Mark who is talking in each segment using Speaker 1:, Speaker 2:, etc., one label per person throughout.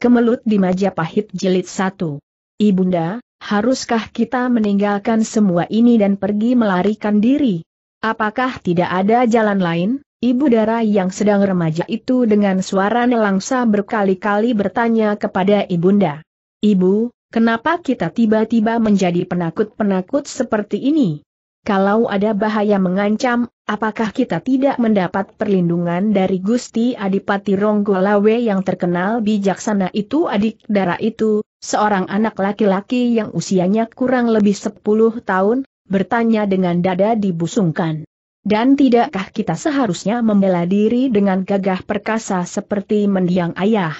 Speaker 1: Kemelut di Majapahit Jilid 1. Ibunda, haruskah kita meninggalkan semua ini dan pergi melarikan diri? Apakah tidak ada jalan lain? Ibu Dara yang sedang remaja itu dengan suara nelangsa berkali-kali bertanya kepada Ibunda. Ibu, kenapa kita tiba-tiba menjadi penakut-penakut seperti ini? kalau ada bahaya mengancam, apakah kita tidak mendapat perlindungan dari Gusti Adipati Ronggolawe yang terkenal bijaksana itu adik dara itu, seorang anak laki-laki yang usianya kurang lebih 10 tahun, bertanya dengan dada dibusungkan. Dan tidakkah kita seharusnya membela diri dengan gagah perkasa seperti mendiang ayah?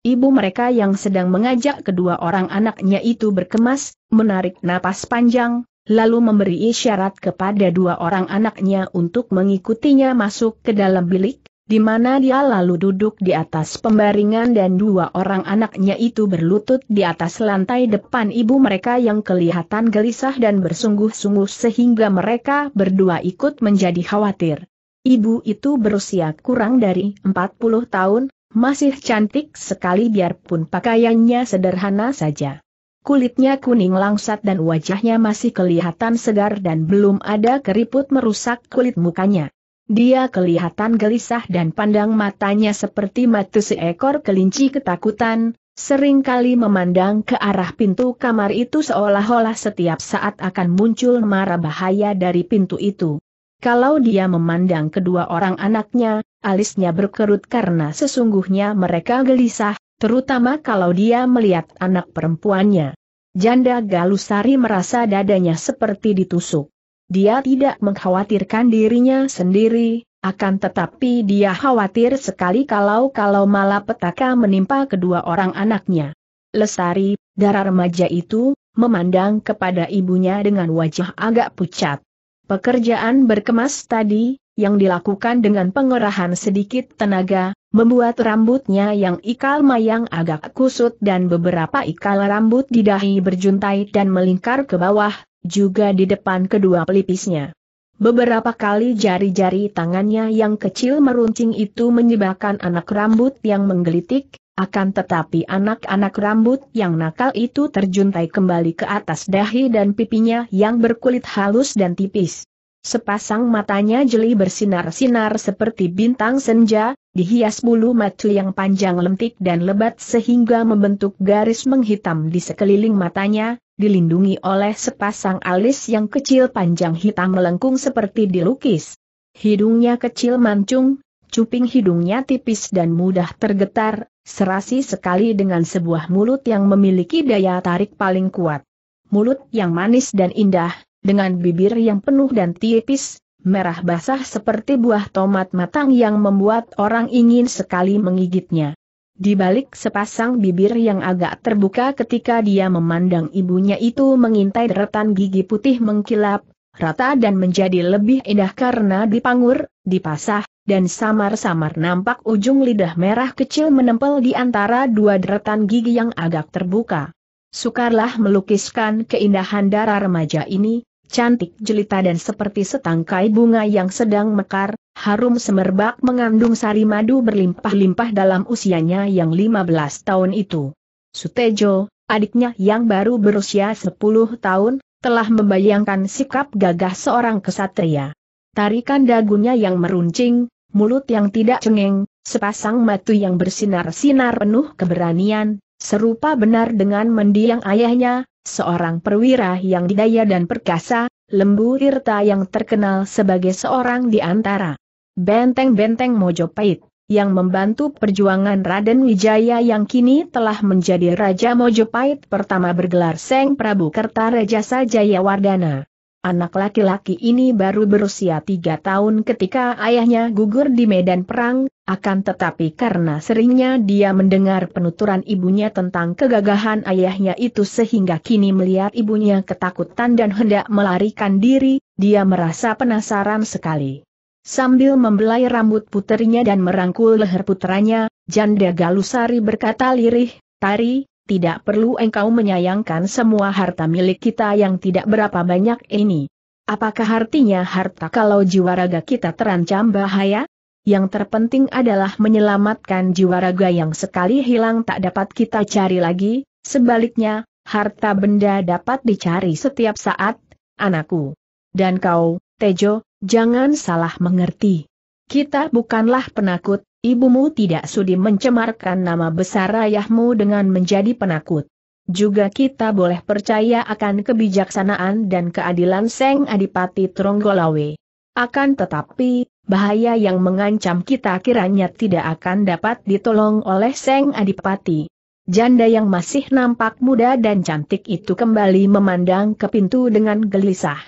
Speaker 1: Ibu mereka yang sedang mengajak kedua orang anaknya itu berkemas, menarik napas panjang, lalu memberi isyarat kepada dua orang anaknya untuk mengikutinya masuk ke dalam bilik, di mana dia lalu duduk di atas pembaringan dan dua orang anaknya itu berlutut di atas lantai depan ibu mereka yang kelihatan gelisah dan bersungguh-sungguh sehingga mereka berdua ikut menjadi khawatir. Ibu itu berusia kurang dari 40 tahun, masih cantik sekali biarpun pakaiannya sederhana saja. Kulitnya kuning langsat dan wajahnya masih kelihatan segar dan belum ada keriput merusak kulit mukanya. Dia kelihatan gelisah dan pandang matanya seperti mata seekor kelinci ketakutan, seringkali memandang ke arah pintu kamar itu seolah-olah setiap saat akan muncul mara bahaya dari pintu itu. Kalau dia memandang kedua orang anaknya, alisnya berkerut karena sesungguhnya mereka gelisah, terutama kalau dia melihat anak perempuannya. Janda Galusari merasa dadanya seperti ditusuk. Dia tidak mengkhawatirkan dirinya sendiri, akan tetapi dia khawatir sekali kalau-kalau malapetaka menimpa kedua orang anaknya. Lesari, darah remaja itu, memandang kepada ibunya dengan wajah agak pucat. Pekerjaan berkemas tadi, yang dilakukan dengan pengerahan sedikit tenaga, membuat rambutnya yang ikal mayang agak kusut dan beberapa ikal rambut di dahi berjuntai dan melingkar ke bawah, juga di depan kedua pelipisnya. Beberapa kali jari-jari tangannya yang kecil meruncing itu menyebabkan anak rambut yang menggelitik, akan tetapi anak-anak rambut yang nakal itu terjuntai kembali ke atas dahi dan pipinya yang berkulit halus dan tipis. Sepasang matanya jeli bersinar-sinar seperti bintang senja, dihias bulu mata yang panjang lentik dan lebat sehingga membentuk garis menghitam di sekeliling matanya, dilindungi oleh sepasang alis yang kecil panjang hitam melengkung seperti dilukis. Hidungnya kecil mancung, cuping hidungnya tipis dan mudah tergetar, serasi sekali dengan sebuah mulut yang memiliki daya tarik paling kuat. Mulut yang manis dan indah, dengan bibir yang penuh dan tipis, merah basah seperti buah tomat matang yang membuat orang ingin sekali menggigitnya. Di balik sepasang bibir yang agak terbuka ketika dia memandang ibunya itu mengintai deretan gigi putih mengkilap, rata dan menjadi lebih indah karena dipangur, dipasah, dan samar-samar nampak ujung lidah merah kecil menempel di antara dua deretan gigi yang agak terbuka. Sukarlah melukiskan keindahan darah remaja ini, cantik jelita dan seperti setangkai bunga yang sedang mekar, harum semerbak mengandung sari madu berlimpah-limpah dalam usianya yang 15 tahun itu. Sutejo, adiknya yang baru berusia 10 tahun, telah membayangkan sikap gagah seorang kesatria. Tarikan dagunya yang meruncing, mulut yang tidak cengeng, sepasang matu yang bersinar-sinar penuh keberanian, Serupa benar dengan mendiang ayahnya, seorang perwira yang didaya dan perkasa, Lembu Irta yang terkenal sebagai seorang di antara benteng-benteng Mojopahit, yang membantu perjuangan Raden Wijaya yang kini telah menjadi Raja Mojopahit pertama bergelar Seng Prabu Kertarajasa Jayawardana. Anak laki-laki ini baru berusia tiga tahun ketika ayahnya gugur di medan perang, akan tetapi karena seringnya dia mendengar penuturan ibunya tentang kegagahan ayahnya itu sehingga kini melihat ibunya ketakutan dan hendak melarikan diri, dia merasa penasaran sekali. Sambil membelai rambut putrinya dan merangkul leher putranya, janda Galusari berkata lirih, Tari, tidak perlu engkau menyayangkan semua harta milik kita yang tidak berapa banyak ini. Apakah artinya harta kalau jiwa raga kita terancam bahaya? Yang terpenting adalah menyelamatkan jiwa raga yang sekali hilang tak dapat kita cari lagi, sebaliknya, harta benda dapat dicari setiap saat, anakku. Dan kau, Tejo, jangan salah mengerti. Kita bukanlah penakut, ibumu tidak sudi mencemarkan nama besar ayahmu dengan menjadi penakut. Juga kita boleh percaya akan kebijaksanaan dan keadilan Seng Adipati Tronggolawe. Akan tetapi, bahaya yang mengancam kita kiranya tidak akan dapat ditolong oleh Seng Adipati. Janda yang masih nampak muda dan cantik itu kembali memandang ke pintu dengan gelisah.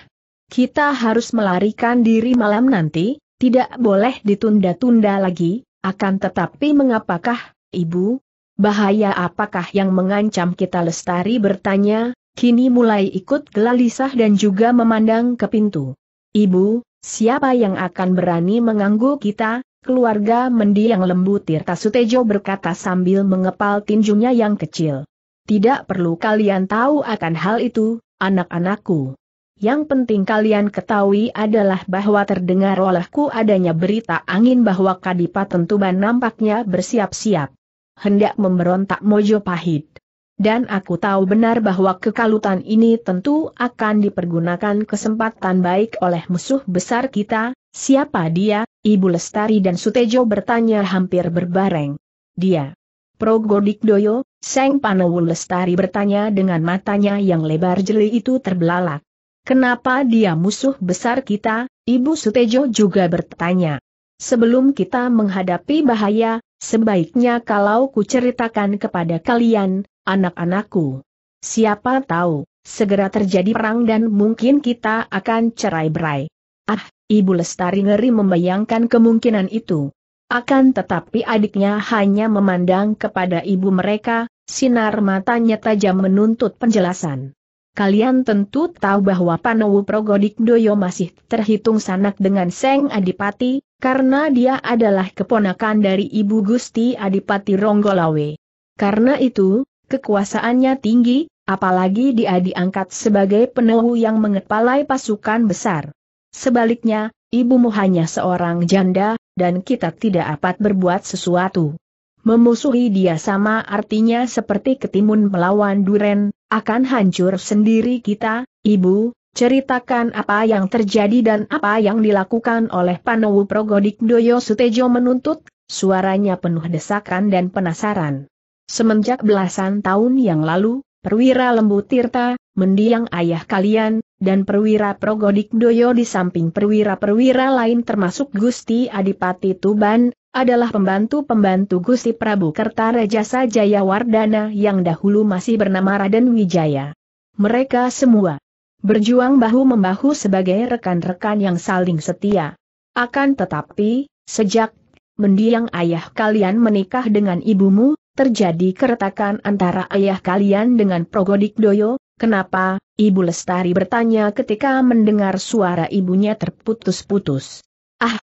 Speaker 1: Kita harus melarikan diri malam nanti, tidak boleh ditunda-tunda lagi, akan tetapi mengapakah, Ibu? Bahaya apakah yang mengancam kita lestari bertanya, kini mulai ikut gelalisah dan juga memandang ke pintu. Ibu, siapa yang akan berani mengganggu kita? Keluarga mendiang lembu Tirta Sutejo berkata sambil mengepal tinjunya yang kecil. Tidak perlu kalian tahu akan hal itu, anak-anakku. Yang penting kalian ketahui adalah bahwa terdengar olehku adanya berita angin bahwa Kadipaten Tuban nampaknya bersiap-siap. Hendak memberontak Mojo Pahit. Dan aku tahu benar bahwa kekalutan ini tentu akan dipergunakan kesempatan baik oleh musuh besar kita, siapa dia, Ibu Lestari dan Sutejo bertanya hampir berbareng. Dia. Progodik Doyo, Seng Panewu Lestari bertanya dengan matanya yang lebar jeli itu terbelalak. Kenapa dia musuh besar kita? Ibu Sutejo juga bertanya. Sebelum kita menghadapi bahaya, sebaiknya kalau kuceritakan kepada kalian, anak-anakku. Siapa tahu, segera terjadi perang dan mungkin kita akan cerai-berai. Ah, Ibu Lestari ngeri membayangkan kemungkinan itu. Akan tetapi adiknya hanya memandang kepada ibu mereka, sinar matanya tajam menuntut penjelasan. Kalian tentu tahu bahwa Panowu Progodikdoyo masih terhitung sanak dengan Seng Adipati, karena dia adalah keponakan dari Ibu Gusti Adipati Ronggolawe. Karena itu, kekuasaannya tinggi, apalagi dia diangkat sebagai penewu yang mengepalai pasukan besar. Sebaliknya, ibumu hanya seorang janda, dan kita tidak dapat berbuat sesuatu. Memusuhi dia sama artinya seperti ketimun melawan duren, akan hancur sendiri kita, Ibu, ceritakan apa yang terjadi dan apa yang dilakukan oleh Panowu Progodik Doyo Sutejo menuntut, suaranya penuh desakan dan penasaran. Semenjak belasan tahun yang lalu, Perwira Lembu Tirta, mendiang ayah kalian, dan perwira Progodik Doyo di samping perwira-perwira lain termasuk Gusti Adipati Tuban, adalah pembantu-pembantu Gusti Prabu Kertarejasa Jayawardana yang dahulu masih bernama Raden Wijaya. Mereka semua berjuang bahu-membahu sebagai rekan-rekan yang saling setia. Akan tetapi, sejak mendiang ayah kalian menikah dengan ibumu, terjadi keretakan antara ayah kalian dengan Progodik Doyo, kenapa, Ibu Lestari bertanya ketika mendengar suara ibunya terputus-putus.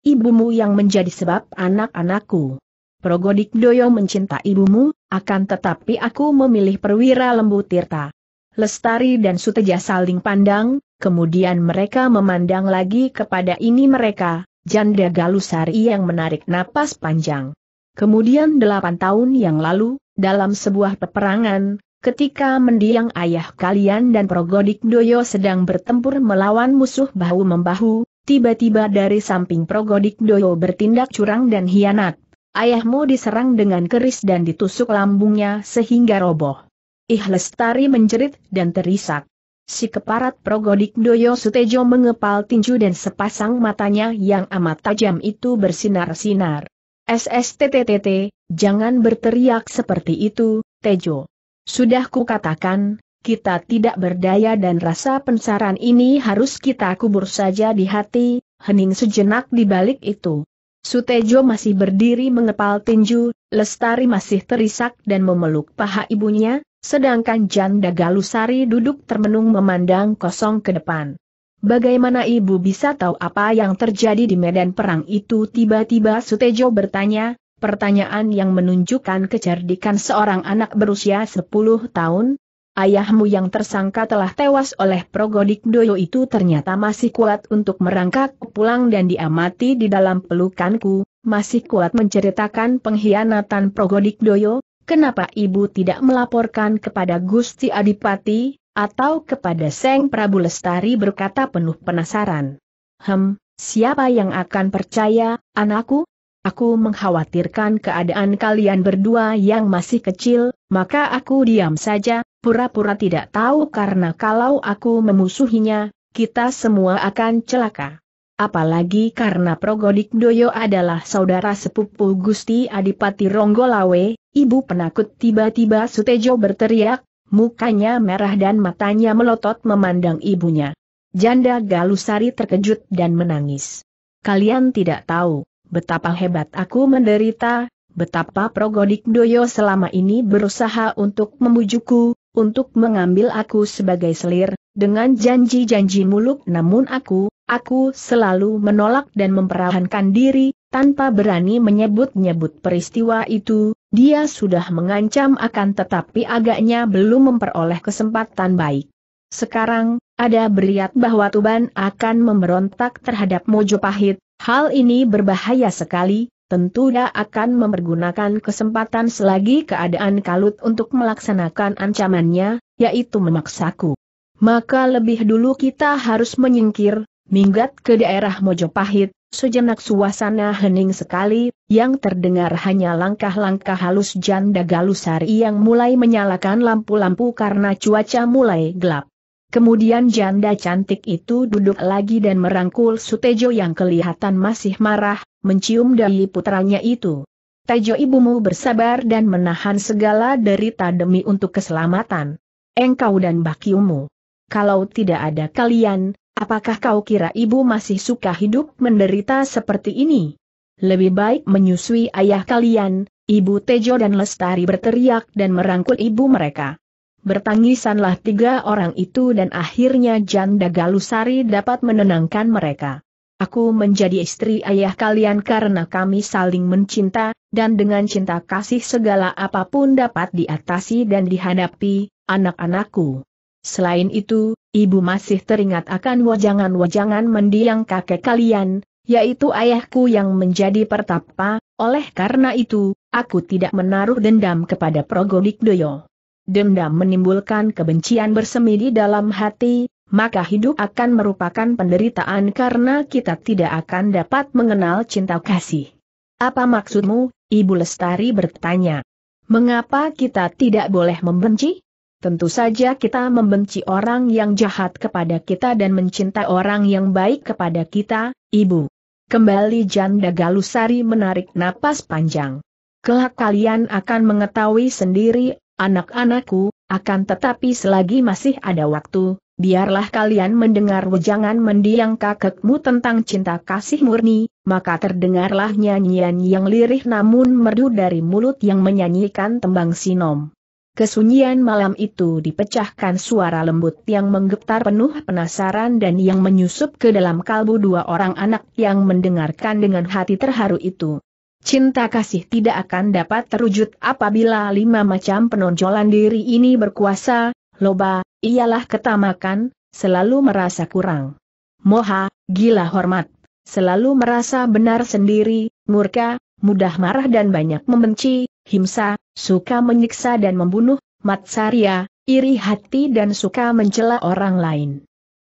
Speaker 1: Ibumu yang menjadi sebab anak-anakku. Progodik Doyo mencinta ibumu, akan tetapi aku memilih perwira lembu Tirta. Lestari dan Suteja saling pandang, kemudian mereka memandang lagi kepada ini mereka, janda Galusari yang menarik napas panjang. Kemudian delapan tahun yang lalu, dalam sebuah peperangan, ketika mendiang ayah kalian dan Progodik Doyo sedang bertempur melawan musuh bahu-membahu, Tiba-tiba dari samping Progodik Doyo bertindak curang dan hianat. Ayahmu diserang dengan keris dan ditusuk lambungnya sehingga roboh. Ih Lestari menjerit dan terisak. Si keparat Progodik Doyo Sutejo mengepal tinju dan sepasang matanya yang amat tajam itu bersinar-sinar. SSTTTT, jangan berteriak seperti itu, Tejo. Sudah kukatakan, kita tidak berdaya dan rasa pensaran ini harus kita kubur saja di hati, hening sejenak di balik itu. Sutejo masih berdiri mengepal tinju, Lestari masih terisak dan memeluk paha ibunya, sedangkan Janda Galusari duduk termenung memandang kosong ke depan. Bagaimana ibu bisa tahu apa yang terjadi di medan perang itu? Tiba-tiba Sutejo bertanya, pertanyaan yang menunjukkan kecerdikan seorang anak berusia 10 tahun, ayahmu yang tersangka telah tewas oleh Progodik Doyo itu ternyata masih kuat untuk merangkak pulang dan diamati di dalam pelukanku, masih kuat menceritakan pengkhianatan Progodik Doyo, kenapa ibu tidak melaporkan kepada Gusti Adipati, atau kepada Seng Prabu Lestari berkata penuh penasaran. Hem, siapa yang akan percaya, anakku? Aku mengkhawatirkan keadaan kalian berdua yang masih kecil, maka aku diam saja, pura-pura tidak tahu karena kalau aku memusuhinya, kita semua akan celaka. Apalagi karena Progodik Doyo adalah saudara sepupu Gusti Adipati Ronggolawe, ibu penakut tiba-tiba Sutejo berteriak, mukanya merah dan matanya melotot memandang ibunya. Janda Galusari terkejut dan menangis. Kalian tidak tahu, betapa hebat aku menderita, betapa Progodik Doyo selama ini berusaha untuk membujukku, untuk mengambil aku sebagai selir, dengan janji-janji muluk namun aku, aku selalu menolak dan memperahankan diri, tanpa berani menyebut-nyebut peristiwa itu, dia sudah mengancam akan tetapi agaknya belum memperoleh kesempatan baik. Sekarang, ada beriat bahwa Tuban akan memberontak terhadap Mojo Pahit. hal ini berbahaya sekali, tentu dia akan mempergunakan kesempatan selagi keadaan kalut untuk melaksanakan ancamannya, yaitu memaksaku. Maka lebih dulu kita harus menyingkir, minggat ke daerah Mojopahit, sejenak suasana hening sekali, yang terdengar hanya langkah-langkah halus janda galusari yang mulai menyalakan lampu-lampu karena cuaca mulai gelap. Kemudian janda cantik itu duduk lagi dan merangkul Sutejo yang kelihatan masih marah, mencium dahi putranya itu. Tejo ibumu bersabar dan menahan segala derita demi untuk keselamatan. Engkau dan bakiumu. Kalau tidak ada kalian, apakah kau kira ibu masih suka hidup menderita seperti ini? Lebih baik menyusui ayah kalian, ibu Tejo dan Lestari berteriak dan merangkul ibu mereka. Bertangisanlah tiga orang itu dan akhirnya janda Galusari dapat menenangkan mereka. Aku menjadi istri ayah kalian karena kami saling mencinta, dan dengan cinta kasih segala apapun dapat diatasi dan dihadapi, anak-anakku. Selain itu, ibu masih teringat akan wajangan-wajangan mendiang kakek kalian, yaitu ayahku yang menjadi pertapa, oleh karena itu, aku tidak menaruh dendam kepada Progodik Doyo dendam menimbulkan kebencian bersemi di dalam hati, maka hidup akan merupakan penderitaan karena kita tidak akan dapat mengenal cinta kasih. Apa maksudmu, Ibu Lestari bertanya. Mengapa kita tidak boleh membenci? Tentu saja kita membenci orang yang jahat kepada kita dan mencinta orang yang baik kepada kita, Ibu. Kembali janda Galusari menarik napas panjang. Kelak kalian akan mengetahui sendiri anak-anakku, akan tetapi selagi masih ada waktu, biarlah kalian mendengar wejangan mendiang kakekmu tentang cinta kasih murni, maka terdengarlah nyanyian yang lirih namun merdu dari mulut yang menyanyikan tembang sinom. Kesunyian malam itu dipecahkan suara lembut yang menggetar penuh penasaran dan yang menyusup ke dalam kalbu dua orang anak yang mendengarkan dengan hati terharu itu. Cinta kasih tidak akan dapat terwujud apabila lima macam penonjolan diri ini berkuasa, loba, ialah ketamakan, selalu merasa kurang. Moha, gila hormat, selalu merasa benar sendiri, murka, mudah marah dan banyak membenci, himsa, suka menyiksa dan membunuh, matsarya, iri hati dan suka mencela orang lain.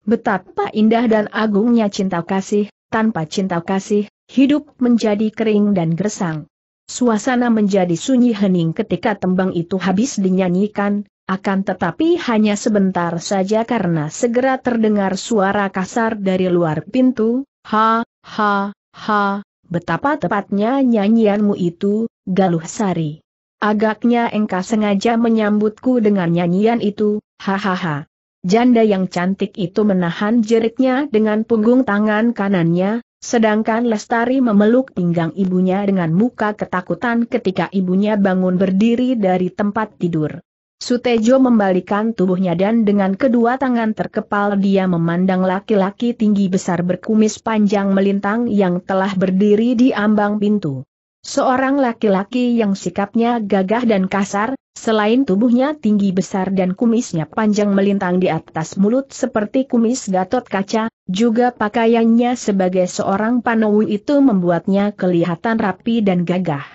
Speaker 1: Betapa indah dan agungnya cinta kasih, tanpa cinta kasih, hidup menjadi kering dan gersang. Suasana menjadi sunyi hening ketika tembang itu habis dinyanyikan, akan tetapi hanya sebentar saja karena segera terdengar suara kasar dari luar pintu, ha, ha, ha, betapa tepatnya nyanyianmu itu, Galuh Sari. Agaknya engkau sengaja menyambutku dengan nyanyian itu, hahaha. Janda yang cantik itu menahan jeritnya dengan punggung tangan kanannya, sedangkan Lestari memeluk pinggang ibunya dengan muka ketakutan ketika ibunya bangun berdiri dari tempat tidur. Sutejo membalikan tubuhnya dan dengan kedua tangan terkepal dia memandang laki-laki tinggi besar berkumis panjang melintang yang telah berdiri di ambang pintu. Seorang laki-laki yang sikapnya gagah dan kasar, Selain tubuhnya tinggi besar dan kumisnya panjang melintang di atas mulut seperti kumis gatot kaca, juga pakaiannya sebagai seorang panawu itu membuatnya kelihatan rapi dan gagah.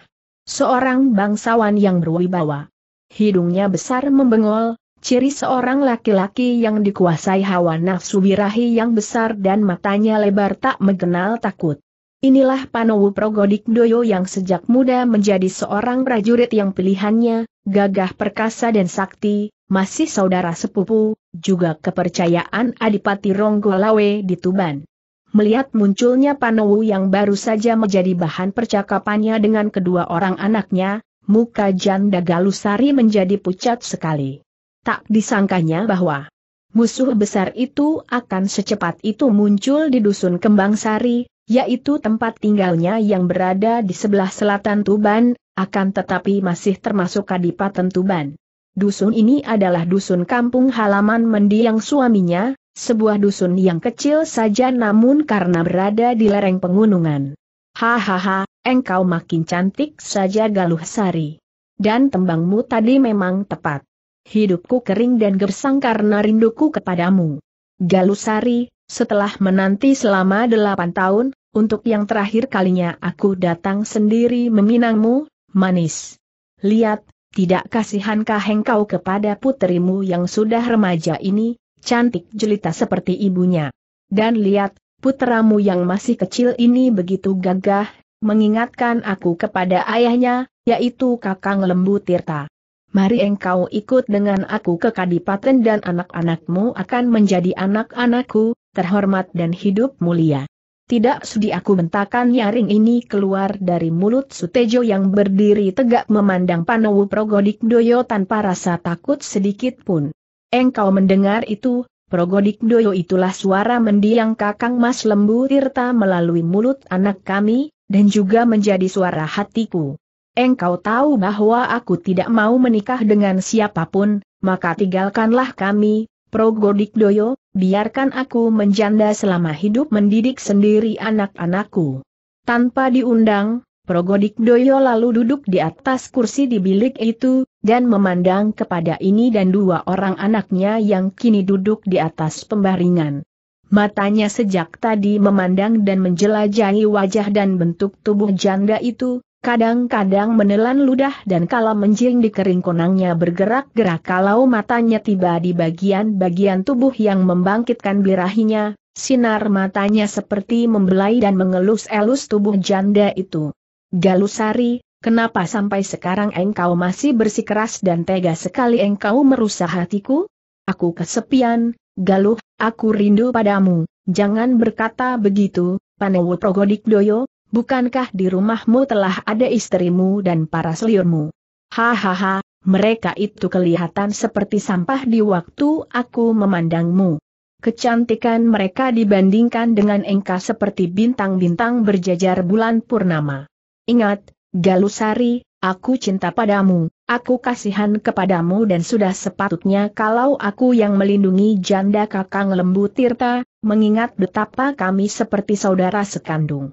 Speaker 1: Seorang bangsawan yang berwibawa. Hidungnya besar membengol, ciri seorang laki-laki yang dikuasai hawa nafsu birahi yang besar dan matanya lebar tak mengenal takut. Inilah Panowu Progodik Doyo yang sejak muda menjadi seorang prajurit yang pilihannya, gagah perkasa dan sakti, masih saudara sepupu, juga kepercayaan Adipati Ronggolawe di Tuban. Melihat munculnya Panowu yang baru saja menjadi bahan percakapannya dengan kedua orang anaknya, muka Janda Galusari menjadi pucat sekali. Tak disangkanya bahwa musuh besar itu akan secepat itu muncul di Dusun Kembang Sari, yaitu tempat tinggalnya yang berada di sebelah selatan Tuban, akan tetapi masih termasuk Kadipaten Tuban. Dusun ini adalah dusun kampung halaman mendiang suaminya, sebuah dusun yang kecil saja namun karena berada di lereng pegunungan. Hahaha, engkau makin cantik saja Galuh Sari. Dan tembangmu tadi memang tepat. Hidupku kering dan gersang karena rinduku kepadamu. Galuh Sari, setelah menanti selama delapan tahun, untuk yang terakhir kalinya aku datang sendiri meminangmu, manis. Lihat, tidak kasihankah engkau kepada putrimu yang sudah remaja ini, cantik jelita seperti ibunya. Dan lihat, putramu yang masih kecil ini begitu gagah, mengingatkan aku kepada ayahnya, yaitu Kakang Lembu Tirta. Mari engkau ikut dengan aku ke kadipaten dan anak-anakmu akan menjadi anak-anakku, terhormat dan hidup mulia tidak sudi aku bentakan nyaring ini keluar dari mulut Sutejo yang berdiri tegak memandang Panowu Progodik Doyo tanpa rasa takut sedikit pun. Engkau mendengar itu, Progodik Doyo itulah suara mendiang kakang Mas Lembu Tirta melalui mulut anak kami, dan juga menjadi suara hatiku. Engkau tahu bahwa aku tidak mau menikah dengan siapapun, maka tinggalkanlah kami, Progodik Doyo, biarkan aku menjanda selama hidup mendidik sendiri anak-anakku. Tanpa diundang, Progodik Doyo lalu duduk di atas kursi di bilik itu, dan memandang kepada ini dan dua orang anaknya yang kini duduk di atas pembaringan. Matanya sejak tadi memandang dan menjelajahi wajah dan bentuk tubuh janda itu, kadang-kadang menelan ludah dan kalau menjing di kering konangnya bergerak-gerak kalau matanya tiba di bagian-bagian tubuh yang membangkitkan birahinya, sinar matanya seperti membelai dan mengelus-elus tubuh janda itu. Galusari, kenapa sampai sekarang engkau masih bersikeras dan tega sekali engkau merusak hatiku? Aku kesepian, Galuh, aku rindu padamu, jangan berkata begitu, Panewu Doyo. Bukankah di rumahmu telah ada istrimu dan para seliurmu? Hahaha, mereka itu kelihatan seperti sampah di waktu aku memandangmu. Kecantikan mereka dibandingkan dengan engka seperti bintang-bintang berjajar bulan purnama. Ingat, Galusari, aku cinta padamu, aku kasihan kepadamu dan sudah sepatutnya kalau aku yang melindungi janda kakang lembu Tirta, mengingat betapa kami seperti saudara sekandung.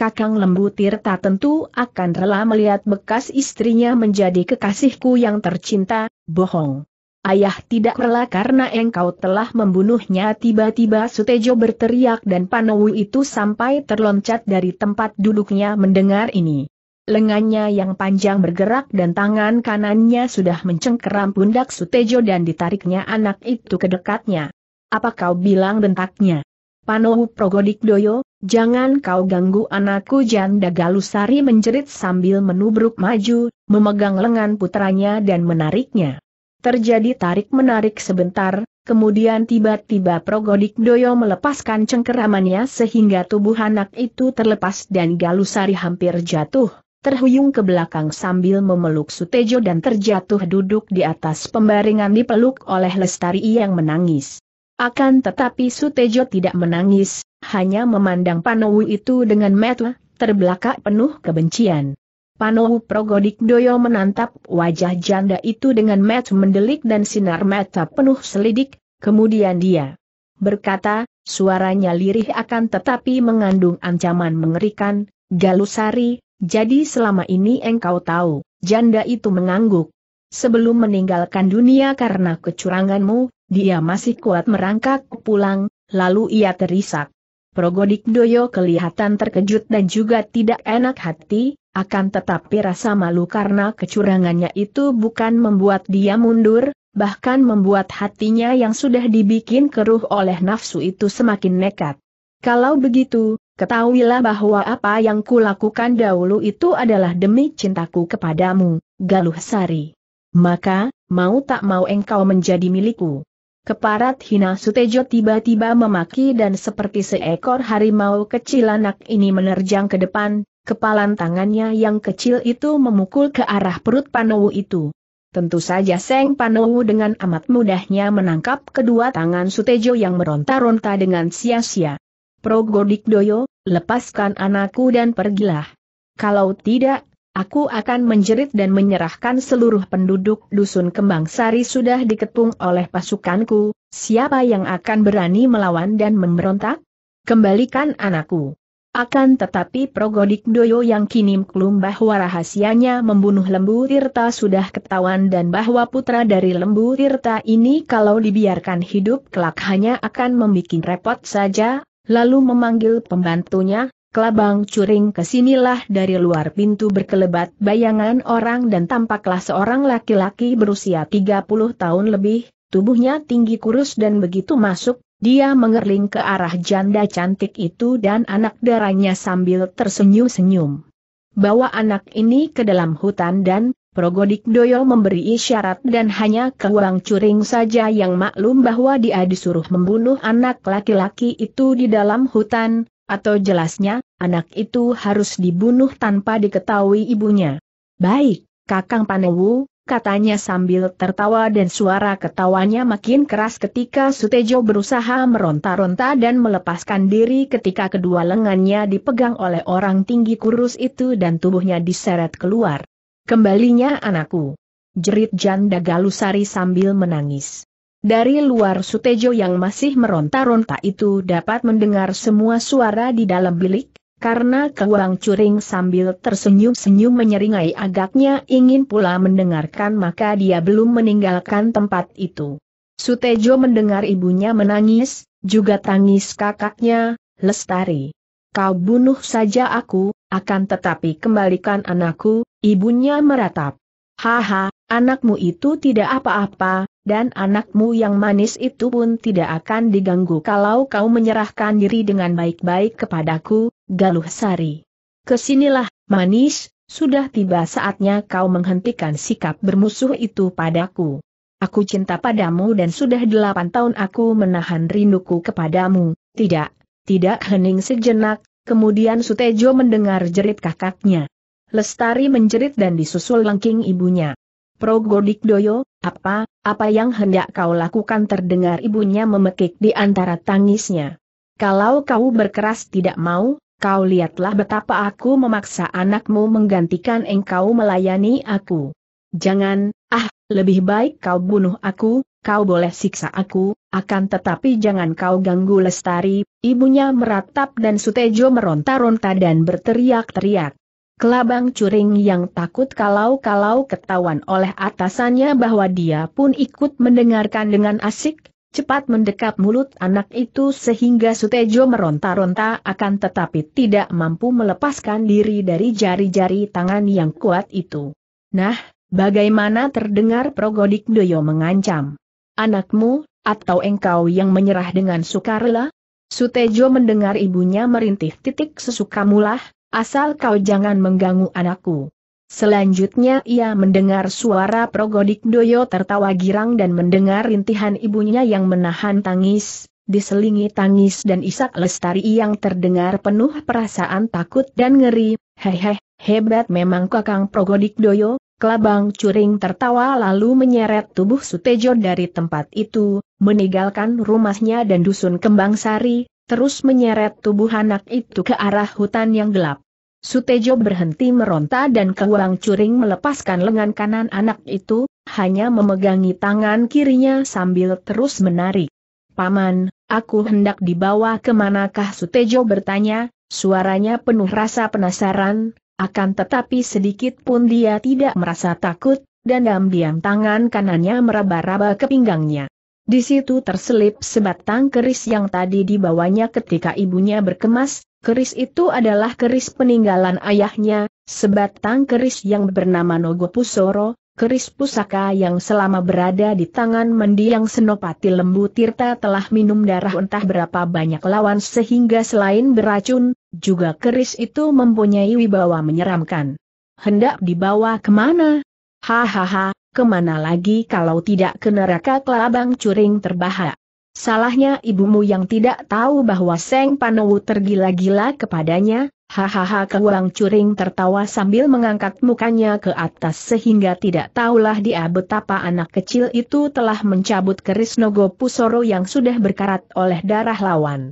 Speaker 1: Kakang Lembu Tirta tentu akan rela melihat bekas istrinya menjadi kekasihku yang tercinta, bohong. Ayah tidak rela karena engkau telah membunuhnya tiba-tiba Sutejo berteriak dan Panowu itu sampai terloncat dari tempat duduknya mendengar ini. Lengannya yang panjang bergerak dan tangan kanannya sudah mencengkeram pundak Sutejo dan ditariknya anak itu ke dekatnya. Apa kau bilang bentaknya? Panowu Progodikdoyo, Jangan kau ganggu anakku janda Galusari menjerit sambil menubruk maju, memegang lengan putranya dan menariknya. Terjadi tarik-menarik sebentar, kemudian tiba-tiba Progodik Doyo melepaskan cengkeramannya sehingga tubuh anak itu terlepas dan Galusari hampir jatuh, terhuyung ke belakang sambil memeluk Sutejo dan terjatuh duduk di atas pembaringan dipeluk oleh Lestari yang menangis. Akan tetapi Sutejo tidak menangis, hanya memandang Panowu itu dengan metu, terbelakang penuh kebencian. Panowu Progodik Doyo menantap wajah janda itu dengan mata mendelik dan sinar mata penuh selidik, kemudian dia berkata, suaranya lirih akan tetapi mengandung ancaman mengerikan, Galusari, jadi selama ini engkau tahu, janda itu mengangguk. Sebelum meninggalkan dunia karena kecuranganmu, dia masih kuat merangkak pulang, lalu ia terisak. Progodik Doyo kelihatan terkejut dan juga tidak enak hati, akan tetapi rasa malu karena kecurangannya itu bukan membuat dia mundur, bahkan membuat hatinya yang sudah dibikin keruh oleh nafsu itu semakin nekat. Kalau begitu, ketahuilah bahwa apa yang kulakukan dahulu itu adalah demi cintaku kepadamu, Galuh Sari. Maka, mau tak mau engkau menjadi milikku. Keparat hina Sutejo tiba-tiba memaki dan seperti seekor harimau kecil anak ini menerjang ke depan, kepalan tangannya yang kecil itu memukul ke arah perut Panowo itu. Tentu saja Seng Panowo dengan amat mudahnya menangkap kedua tangan Sutejo yang meronta-ronta dengan sia-sia. Progodik Doyo, lepaskan anakku dan pergilah. Kalau tidak, Aku akan menjerit dan menyerahkan seluruh penduduk dusun Kembang Sari sudah diketung oleh pasukanku, siapa yang akan berani melawan dan memberontak? Kembalikan anakku. Akan tetapi Progodik Doyo yang kini mklum bahwa rahasianya membunuh Lembu Tirta sudah ketahuan dan bahwa putra dari Lembu Tirta ini kalau dibiarkan hidup kelak hanya akan membuat repot saja, lalu memanggil pembantunya, Kelabang curing kesinilah dari luar pintu berkelebat bayangan orang dan tampaklah seorang laki-laki berusia 30 tahun lebih, tubuhnya tinggi kurus dan begitu masuk, dia mengerling ke arah janda cantik itu dan anak darahnya sambil tersenyum-senyum. Bawa anak ini ke dalam hutan dan, Progodik Doyo memberi isyarat dan hanya keuang curing saja yang maklum bahwa dia disuruh membunuh anak laki-laki itu di dalam hutan, atau jelasnya, anak itu harus dibunuh tanpa diketahui ibunya. Baik, Kakang Panewu, katanya sambil tertawa dan suara ketawanya makin keras ketika Sutejo berusaha meronta-ronta dan melepaskan diri ketika kedua lengannya dipegang oleh orang tinggi kurus itu dan tubuhnya diseret keluar. Kembalinya anakku. Jerit Janda Galusari sambil menangis. Dari luar Sutejo yang masih meronta-ronta itu dapat mendengar semua suara di dalam bilik, karena Kewang Curing sambil tersenyum-senyum menyeringai agaknya ingin pula mendengarkan maka dia belum meninggalkan tempat itu. Sutejo mendengar ibunya menangis, juga tangis kakaknya, Lestari. Kau bunuh saja aku, akan tetapi kembalikan anakku, ibunya meratap. Haha, anakmu itu tidak apa-apa, dan anakmu yang manis itu pun tidak akan diganggu kalau kau menyerahkan diri dengan baik-baik kepadaku, Galuh Sari. Kesinilah, manis, sudah tiba saatnya kau menghentikan sikap bermusuh itu padaku. Aku cinta padamu dan sudah delapan tahun aku menahan rinduku kepadamu, tidak, tidak hening sejenak, kemudian Sutejo mendengar jerit kakaknya. Lestari menjerit dan disusul lengking ibunya. Progodik Doyo. Apa, apa yang hendak kau lakukan terdengar ibunya memekik di antara tangisnya. Kalau kau berkeras tidak mau, kau lihatlah betapa aku memaksa anakmu menggantikan engkau melayani aku. Jangan, ah, lebih baik kau bunuh aku, kau boleh siksa aku, akan tetapi jangan kau ganggu lestari, ibunya meratap dan Sutejo meronta-ronta dan berteriak-teriak. Kelabang curing yang takut kalau-kalau ketahuan oleh atasannya bahwa dia pun ikut mendengarkan dengan asik, cepat mendekap mulut anak itu sehingga Sutejo meronta-ronta akan tetapi tidak mampu melepaskan diri dari jari-jari tangan yang kuat itu. Nah, bagaimana terdengar Progodik Doyo mengancam? Anakmu, atau engkau yang menyerah dengan sukarela? Sutejo mendengar ibunya merintih titik sesukamulah, Asal kau jangan mengganggu anakku. Selanjutnya ia mendengar suara Progodik Doyo tertawa girang dan mendengar rintihan ibunya yang menahan tangis, diselingi tangis dan isak lestari yang terdengar penuh perasaan takut dan ngeri, hehe, hebat memang kakang Progodik Doyo, kelabang curing tertawa lalu menyeret tubuh Sutejo dari tempat itu, meninggalkan rumahnya dan dusun kembang sari, terus menyeret tubuh anak itu ke arah hutan yang gelap. Sutejo berhenti meronta dan kewang curing melepaskan lengan kanan anak itu, hanya memegangi tangan kirinya sambil terus menarik. Paman, aku hendak dibawa kemanakah Sutejo bertanya, suaranya penuh rasa penasaran, akan tetapi sedikit pun dia tidak merasa takut, dan diam-diam tangan kanannya meraba-raba ke pinggangnya. Di situ terselip sebatang keris yang tadi dibawanya ketika ibunya berkemas, keris itu adalah keris peninggalan ayahnya, sebatang keris yang bernama Nogopusoro, keris pusaka yang selama berada di tangan mendiang Senopati Lembu Tirta telah minum darah entah berapa banyak lawan sehingga selain beracun, juga keris itu mempunyai wibawa menyeramkan. Hendak dibawa kemana? Hahaha, kemana lagi kalau tidak ke neraka kelabang curing terbahak. Salahnya ibumu yang tidak tahu bahwa Seng Panowu tergila-gila kepadanya, hahaha keuang curing tertawa sambil mengangkat mukanya ke atas sehingga tidak tahulah dia betapa anak kecil itu telah mencabut keris Nogo Pusoro yang sudah berkarat oleh darah lawan.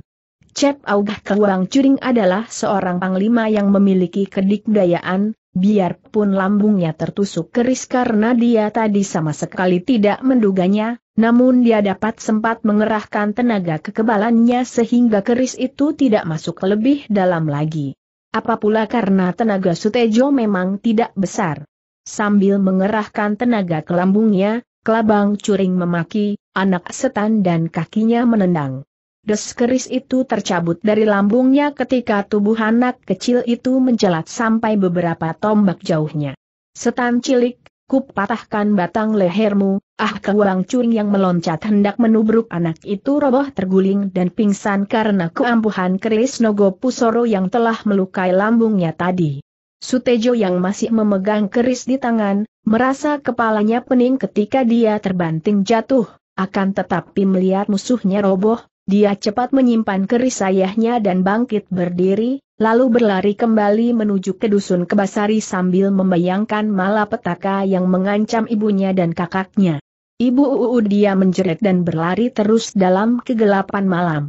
Speaker 1: Cep Augah Kewang Curing adalah seorang panglima yang memiliki kedikdayaan, Biarpun lambungnya tertusuk keris karena dia tadi sama sekali tidak menduganya, namun dia dapat sempat mengerahkan tenaga kekebalannya sehingga keris itu tidak masuk lebih dalam lagi. Apa pula karena tenaga Sutejo memang tidak besar. Sambil mengerahkan tenaga ke lambungnya, kelabang curing memaki, anak setan dan kakinya menendang. Des keris itu tercabut dari lambungnya ketika tubuh anak kecil itu menjelat sampai beberapa tombak jauhnya. Setan cilik, ku patahkan batang lehermu, ah kewang cuing yang meloncat hendak menubruk anak itu roboh terguling dan pingsan karena keampuhan keris Nogo Pusoro yang telah melukai lambungnya tadi. Sutejo yang masih memegang keris di tangan, merasa kepalanya pening ketika dia terbanting jatuh, akan tetapi melihat musuhnya roboh, dia cepat menyimpan keris sayahnya dan bangkit berdiri, lalu berlari kembali menuju ke dusun Kebasari sambil membayangkan malapetaka yang mengancam ibunya dan kakaknya. Ibu Uu dia menjerit dan berlari terus dalam kegelapan malam.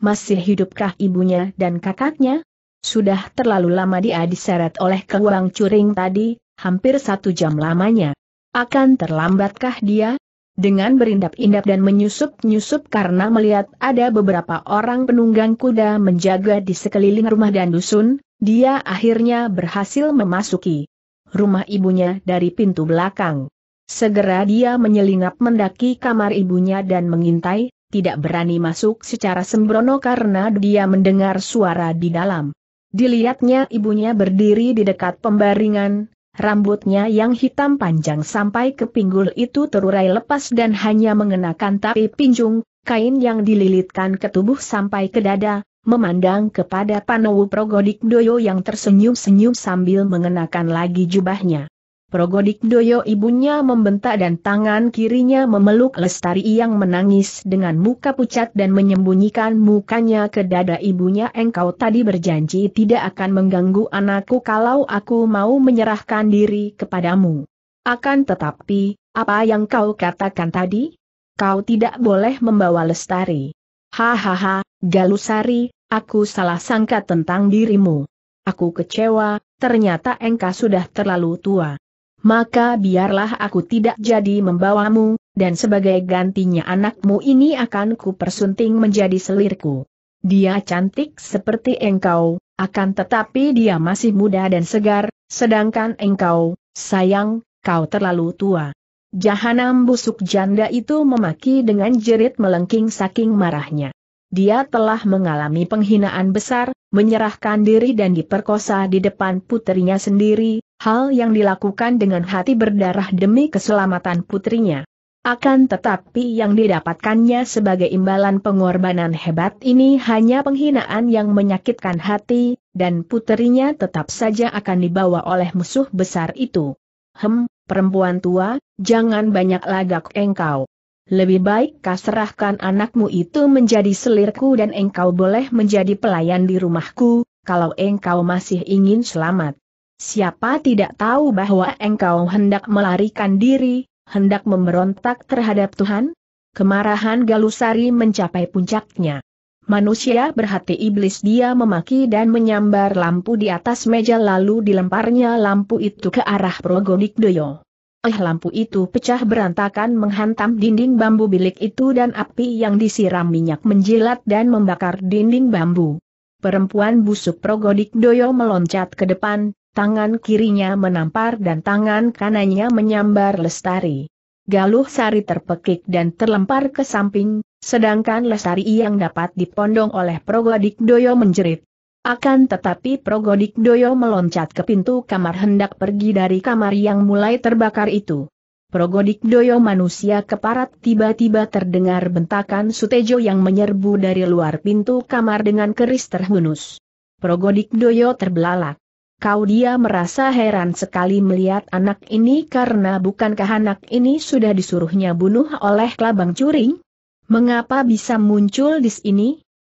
Speaker 1: Masih hidupkah ibunya dan kakaknya? Sudah terlalu lama dia diseret oleh keuang curing tadi, hampir satu jam lamanya. Akan terlambatkah dia? dengan berindap-indap dan menyusup-nyusup karena melihat ada beberapa orang penunggang kuda menjaga di sekeliling rumah dan dusun, dia akhirnya berhasil memasuki rumah ibunya dari pintu belakang. Segera dia menyelinap mendaki kamar ibunya dan mengintai, tidak berani masuk secara sembrono karena dia mendengar suara di dalam. Dilihatnya ibunya berdiri di dekat pembaringan, Rambutnya yang hitam panjang sampai ke pinggul itu terurai lepas dan hanya mengenakan tapi pinjung, kain yang dililitkan ke tubuh sampai ke dada, memandang kepada Panowu Progodik Doyo yang tersenyum-senyum sambil mengenakan lagi jubahnya. Progodik Doyo ibunya membentak dan tangan kirinya memeluk Lestari yang menangis dengan muka pucat dan menyembunyikan mukanya ke dada ibunya engkau tadi berjanji tidak akan mengganggu anakku kalau aku mau menyerahkan diri kepadamu. Akan tetapi, apa yang kau katakan tadi? Kau tidak boleh membawa Lestari. Hahaha, Galusari, aku salah sangka tentang dirimu. Aku kecewa, ternyata engkau sudah terlalu tua maka biarlah aku tidak jadi membawamu, dan sebagai gantinya anakmu ini akan kupersunting menjadi selirku. Dia cantik seperti engkau, akan tetapi dia masih muda dan segar, sedangkan engkau, sayang, kau terlalu tua. Jahanam busuk janda itu memaki dengan jerit melengking saking marahnya dia telah mengalami penghinaan besar, menyerahkan diri dan diperkosa di depan putrinya sendiri, hal yang dilakukan dengan hati berdarah demi keselamatan putrinya. Akan tetapi yang didapatkannya sebagai imbalan pengorbanan hebat ini hanya penghinaan yang menyakitkan hati, dan putrinya tetap saja akan dibawa oleh musuh besar itu. Hem, perempuan tua, jangan banyak lagak engkau lebih baik kau serahkan anakmu itu menjadi selirku dan engkau boleh menjadi pelayan di rumahku, kalau engkau masih ingin selamat. Siapa tidak tahu bahwa engkau hendak melarikan diri, hendak memberontak terhadap Tuhan? Kemarahan Galusari mencapai puncaknya. Manusia berhati iblis dia memaki dan menyambar lampu di atas meja lalu dilemparnya lampu itu ke arah Progodik Doyo. Eh lampu itu pecah berantakan menghantam dinding bambu bilik itu dan api yang disiram minyak menjilat dan membakar dinding bambu. Perempuan busuk progodik doyo meloncat ke depan, tangan kirinya menampar dan tangan kanannya menyambar lestari. Galuh Sari terpekik dan terlempar ke samping, sedangkan lestari yang dapat dipondong oleh progodik doyo menjerit. Akan tetapi Progodik Doyo meloncat ke pintu kamar hendak pergi dari kamar yang mulai terbakar itu. Progodik Doyo manusia keparat tiba-tiba terdengar bentakan Sutejo yang menyerbu dari luar pintu kamar dengan keris terhunus. Progodik Doyo terbelalak. Kau dia merasa heran sekali melihat anak ini karena bukankah anak ini sudah disuruhnya bunuh oleh kelabang curing? Mengapa bisa muncul di sini?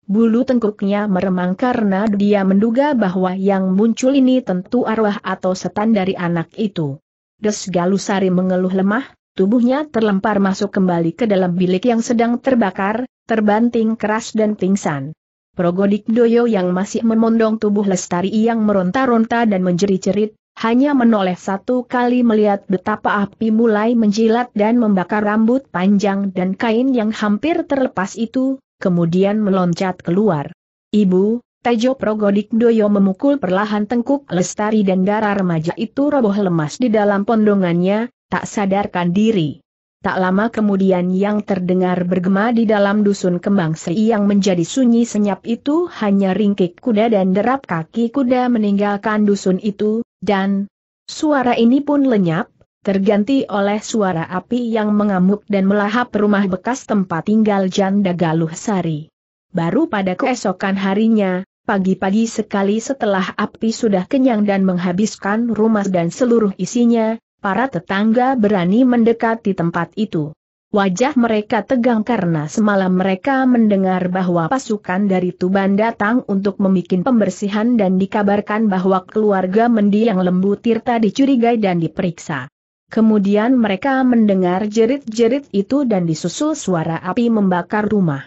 Speaker 1: Bulu tengkuknya meremang karena dia menduga bahwa yang muncul ini tentu arwah atau setan dari anak itu. Des Galusari mengeluh lemah, tubuhnya terlempar masuk kembali ke dalam bilik yang sedang terbakar, terbanting keras dan pingsan. Progodik Doyo yang masih memondong tubuh Lestari yang meronta-ronta dan menjerit-jerit, hanya menoleh satu kali melihat betapa api mulai menjilat dan membakar rambut panjang dan kain yang hampir terlepas itu, kemudian meloncat keluar. Ibu, Tejo Progodik Doyo memukul perlahan tengkuk Lestari dan darah remaja itu roboh lemas di dalam pondongannya, tak sadarkan diri. Tak lama kemudian yang terdengar bergema di dalam dusun kembang sei yang menjadi sunyi senyap itu hanya ringkik kuda dan derap kaki kuda meninggalkan dusun itu, dan suara ini pun lenyap, terganti oleh suara api yang mengamuk dan melahap rumah bekas tempat tinggal janda Galuh Sari. Baru pada keesokan harinya, pagi-pagi sekali setelah api sudah kenyang dan menghabiskan rumah dan seluruh isinya, para tetangga berani mendekati tempat itu. Wajah mereka tegang karena semalam mereka mendengar bahwa pasukan dari Tuban datang untuk membuat pembersihan dan dikabarkan bahwa keluarga mendiang lembu Tirta dicurigai dan diperiksa. Kemudian mereka mendengar jerit-jerit itu dan disusul suara api membakar rumah.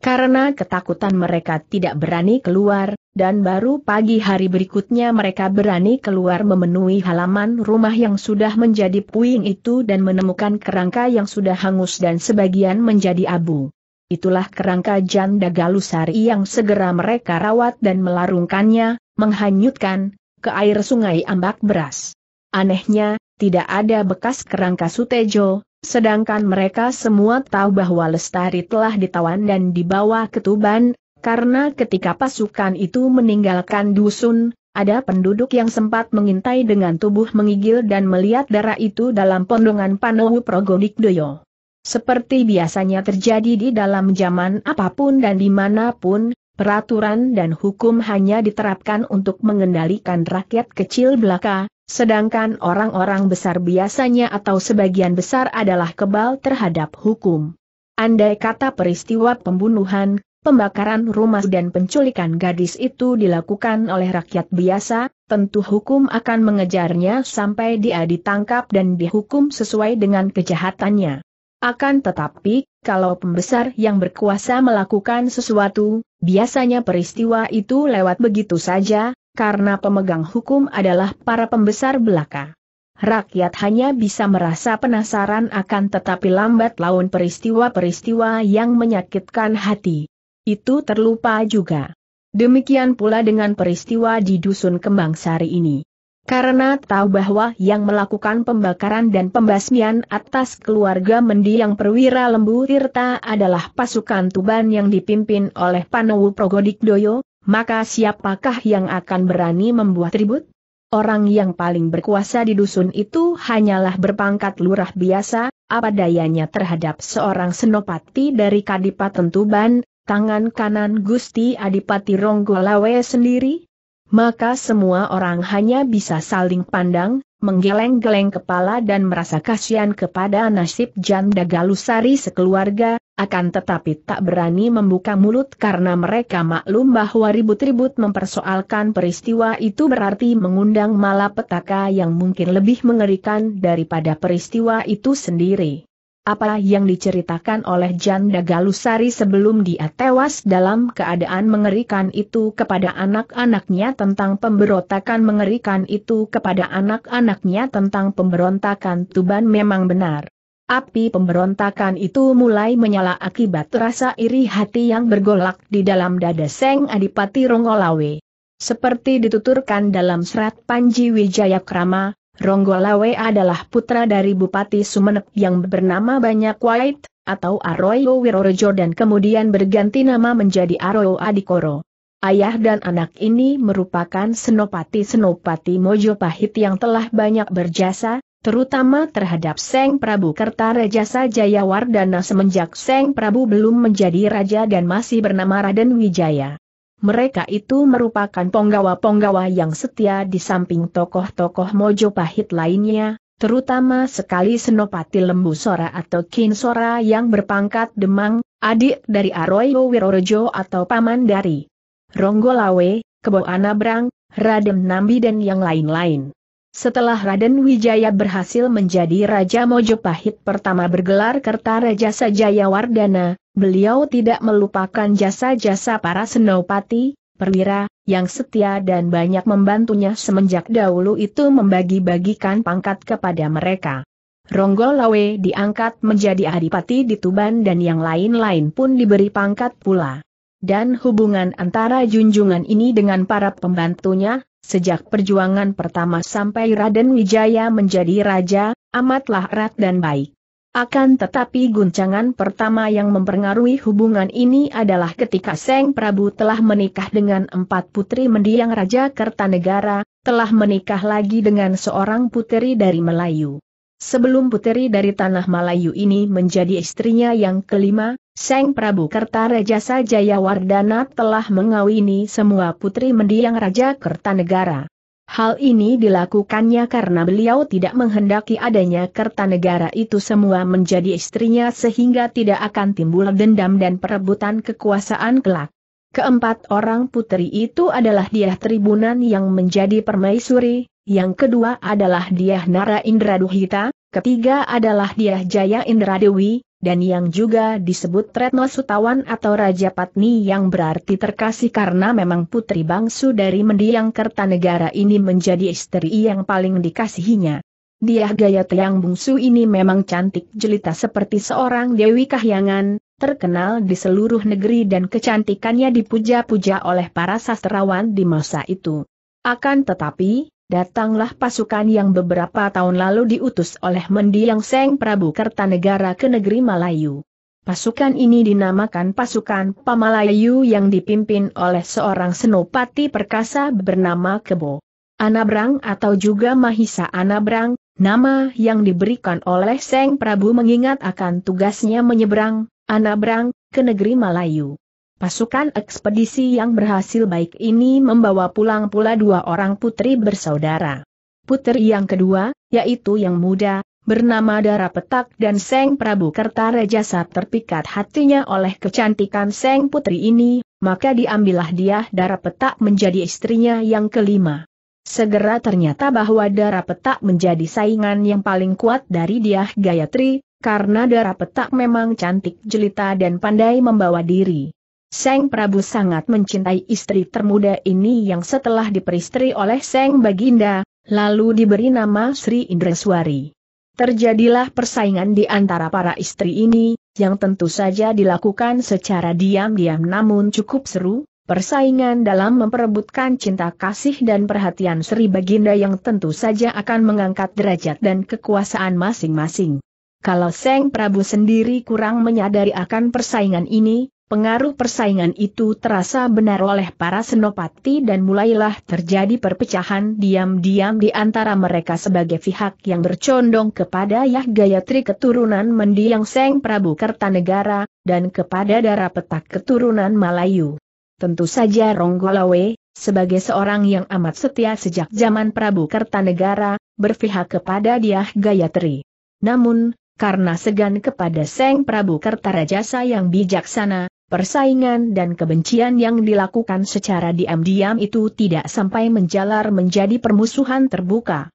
Speaker 1: Karena ketakutan mereka tidak berani keluar, dan baru pagi hari berikutnya mereka berani keluar memenuhi halaman rumah yang sudah menjadi puing itu dan menemukan kerangka yang sudah hangus dan sebagian menjadi abu. Itulah kerangka janda galusari yang segera mereka rawat dan melarungkannya, menghanyutkan, ke air sungai ambak beras. Anehnya, tidak ada bekas kerangka Sutejo, sedangkan mereka semua tahu bahwa Lestari telah ditawan dan dibawa ke Tuban, karena ketika pasukan itu meninggalkan dusun, ada penduduk yang sempat mengintai dengan tubuh mengigil dan melihat darah itu dalam pondongan Panohu Progonik Doyo. Seperti biasanya terjadi di dalam zaman apapun dan dimanapun, Peraturan dan hukum hanya diterapkan untuk mengendalikan rakyat kecil belaka, sedangkan orang-orang besar biasanya atau sebagian besar adalah kebal terhadap hukum. Andai kata peristiwa pembunuhan, pembakaran rumah dan penculikan gadis itu dilakukan oleh rakyat biasa, tentu hukum akan mengejarnya sampai dia ditangkap dan dihukum sesuai dengan kejahatannya. Akan tetapi, kalau pembesar yang berkuasa melakukan sesuatu, biasanya peristiwa itu lewat begitu saja, karena pemegang hukum adalah para pembesar belaka. Rakyat hanya bisa merasa penasaran akan tetapi lambat laun peristiwa-peristiwa yang menyakitkan hati. Itu terlupa juga. Demikian pula dengan peristiwa di Dusun Kembang Sari ini. Karena tahu bahwa yang melakukan pembakaran dan pembasmian atas keluarga mendiang perwira lembu Tirta adalah pasukan Tuban yang dipimpin oleh Panowu Progodikdoyo, maka siapakah yang akan berani membuat ribut? Orang yang paling berkuasa di dusun itu hanyalah berpangkat lurah biasa, apa dayanya terhadap seorang senopati dari Kadipaten Tuban, tangan kanan Gusti Adipati Ronggolawe sendiri? maka semua orang hanya bisa saling pandang, menggeleng-geleng kepala dan merasa kasihan kepada nasib janda Galusari sekeluarga, akan tetapi tak berani membuka mulut karena mereka maklum bahwa ribut-ribut mempersoalkan peristiwa itu berarti mengundang malapetaka yang mungkin lebih mengerikan daripada peristiwa itu sendiri apa yang diceritakan oleh janda Galusari sebelum dia tewas dalam keadaan mengerikan itu kepada anak-anaknya tentang pemberontakan mengerikan itu kepada anak-anaknya tentang pemberontakan Tuban memang benar. Api pemberontakan itu mulai menyala akibat rasa iri hati yang bergolak di dalam dada Seng Adipati Rongolawe. Seperti dituturkan dalam serat Panji Wijaya Krama, Ronggolawe adalah putra dari Bupati Sumeneb yang bernama Banyak White, atau Aroyo Wirorojo dan kemudian berganti nama menjadi Aroyo Adikoro. Ayah dan anak ini merupakan senopati-senopati Mojopahit yang telah banyak berjasa, terutama terhadap Seng Prabu Kertarejasa Jayawardana semenjak Seng Prabu belum menjadi raja dan masih bernama Raden Wijaya mereka itu merupakan penggawa-penggawa yang setia di samping tokoh-tokoh Mojo Pahit lainnya, terutama sekali Senopati Lembu Sora atau Kin Sora yang berpangkat Demang, adik dari Aroyo Wirorojo atau paman dari Ronggolawe, Kebo Anabrang, Raden Nambi dan yang lain-lain. Setelah Raden Wijaya berhasil menjadi Raja Mojopahit pertama bergelar Kertara Jasa Jayawardana, beliau tidak melupakan jasa-jasa para senopati, perwira, yang setia dan banyak membantunya semenjak dahulu itu membagi-bagikan pangkat kepada mereka. Ronggo Lawe diangkat menjadi adipati di Tuban dan yang lain-lain pun diberi pangkat pula. Dan hubungan antara junjungan ini dengan para pembantunya Sejak perjuangan pertama sampai Raden Wijaya menjadi raja, amatlah erat dan baik. Akan tetapi guncangan pertama yang mempengaruhi hubungan ini adalah ketika Seng Prabu telah menikah dengan empat putri mendiang Raja Kertanegara, telah menikah lagi dengan seorang putri dari Melayu. Sebelum puteri dari tanah Melayu ini menjadi istrinya yang kelima, Seng Prabu Kertarajasa Jayawardana telah mengawini semua putri mendiang Raja Kertanegara. Hal ini dilakukannya karena beliau tidak menghendaki adanya Kertanegara itu semua menjadi istrinya sehingga tidak akan timbul dendam dan perebutan kekuasaan kelak. Keempat orang putri itu adalah dia tribunan yang menjadi permaisuri, yang kedua adalah Diah Nara Indra Duhita, ketiga adalah Diah Jaya Indra Dewi, dan yang juga disebut Retno Sutawan atau Raja Patni yang berarti terkasih karena memang putri bangsu dari mendiang Kertanegara ini menjadi istri yang paling dikasihinya. Diah Gaya Tiang Bungsu ini memang cantik jelita seperti seorang Dewi Kahyangan, terkenal di seluruh negeri dan kecantikannya dipuja-puja oleh para sastrawan di masa itu. Akan tetapi, Datanglah pasukan yang beberapa tahun lalu diutus oleh mendiang Seng Prabu Kertanegara ke negeri Malayu. Pasukan ini dinamakan pasukan Pamalayu yang dipimpin oleh seorang senopati perkasa bernama Kebo. Anabrang atau juga Mahisa Anabrang, nama yang diberikan oleh Seng Prabu mengingat akan tugasnya menyeberang, Anabrang, ke negeri Malayu. Pasukan ekspedisi yang berhasil baik ini membawa pulang pula dua orang putri bersaudara. Putri yang kedua, yaitu yang muda, bernama Dara Petak dan Seng Prabu Kertarejasa terpikat hatinya oleh kecantikan Seng Putri ini, maka diambillah dia Dara Petak menjadi istrinya yang kelima. Segera ternyata bahwa Dara Petak menjadi saingan yang paling kuat dari dia Gayatri, karena Dara Petak memang cantik jelita dan pandai membawa diri. Seng Prabu sangat mencintai istri termuda ini yang setelah diperistri oleh Seng Baginda, lalu diberi nama Sri Indraswari. Terjadilah persaingan di antara para istri ini, yang tentu saja dilakukan secara diam-diam namun cukup seru, persaingan dalam memperebutkan cinta kasih dan perhatian Sri Baginda yang tentu saja akan mengangkat derajat dan kekuasaan masing-masing. Kalau Seng Prabu sendiri kurang menyadari akan persaingan ini, Pengaruh persaingan itu terasa benar oleh para senopati dan mulailah terjadi perpecahan diam-diam di antara mereka sebagai pihak yang bercondong kepada Yah Gayatri keturunan mendiang Seng Prabu Kertanegara, dan kepada darah petak keturunan Melayu. Tentu saja Ronggolawe, sebagai seorang yang amat setia sejak zaman Prabu Kertanegara, berpihak kepada Yah Gayatri. Namun, karena segan kepada Seng Prabu Kertarajasa yang bijaksana, Persaingan dan kebencian yang dilakukan secara diam-diam itu tidak sampai menjalar menjadi permusuhan terbuka.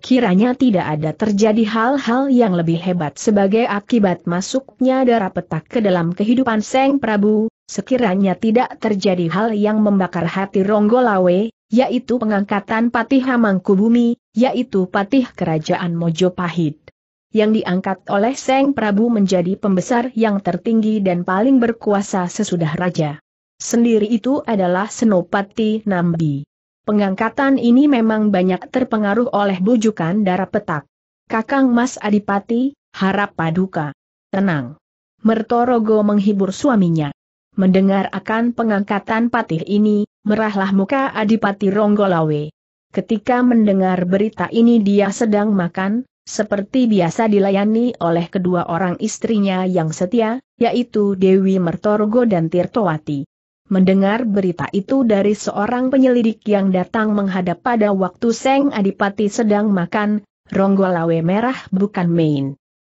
Speaker 1: Kiranya tidak ada terjadi hal-hal yang lebih hebat sebagai akibat masuknya darah petak ke dalam kehidupan Seng Prabu, sekiranya tidak terjadi hal yang membakar hati Ronggolawe, yaitu pengangkatan Patih Hamangkubumi, yaitu Patih Kerajaan Mojopahit yang diangkat oleh Seng Prabu menjadi pembesar yang tertinggi dan paling berkuasa sesudah raja. Sendiri itu adalah Senopati Nambi. Pengangkatan ini memang banyak terpengaruh oleh bujukan darah petak. Kakang Mas Adipati, harap paduka. Tenang. Mertorogo menghibur suaminya. Mendengar akan pengangkatan patih ini, merahlah muka Adipati Ronggolawe. Ketika mendengar berita ini dia sedang makan, seperti biasa dilayani oleh kedua orang istrinya yang setia, yaitu Dewi Mertorgo dan Tirtowati. Mendengar berita itu dari seorang penyelidik yang datang menghadap pada waktu Seng Adipati sedang makan, Ronggolawe Merah bukan main.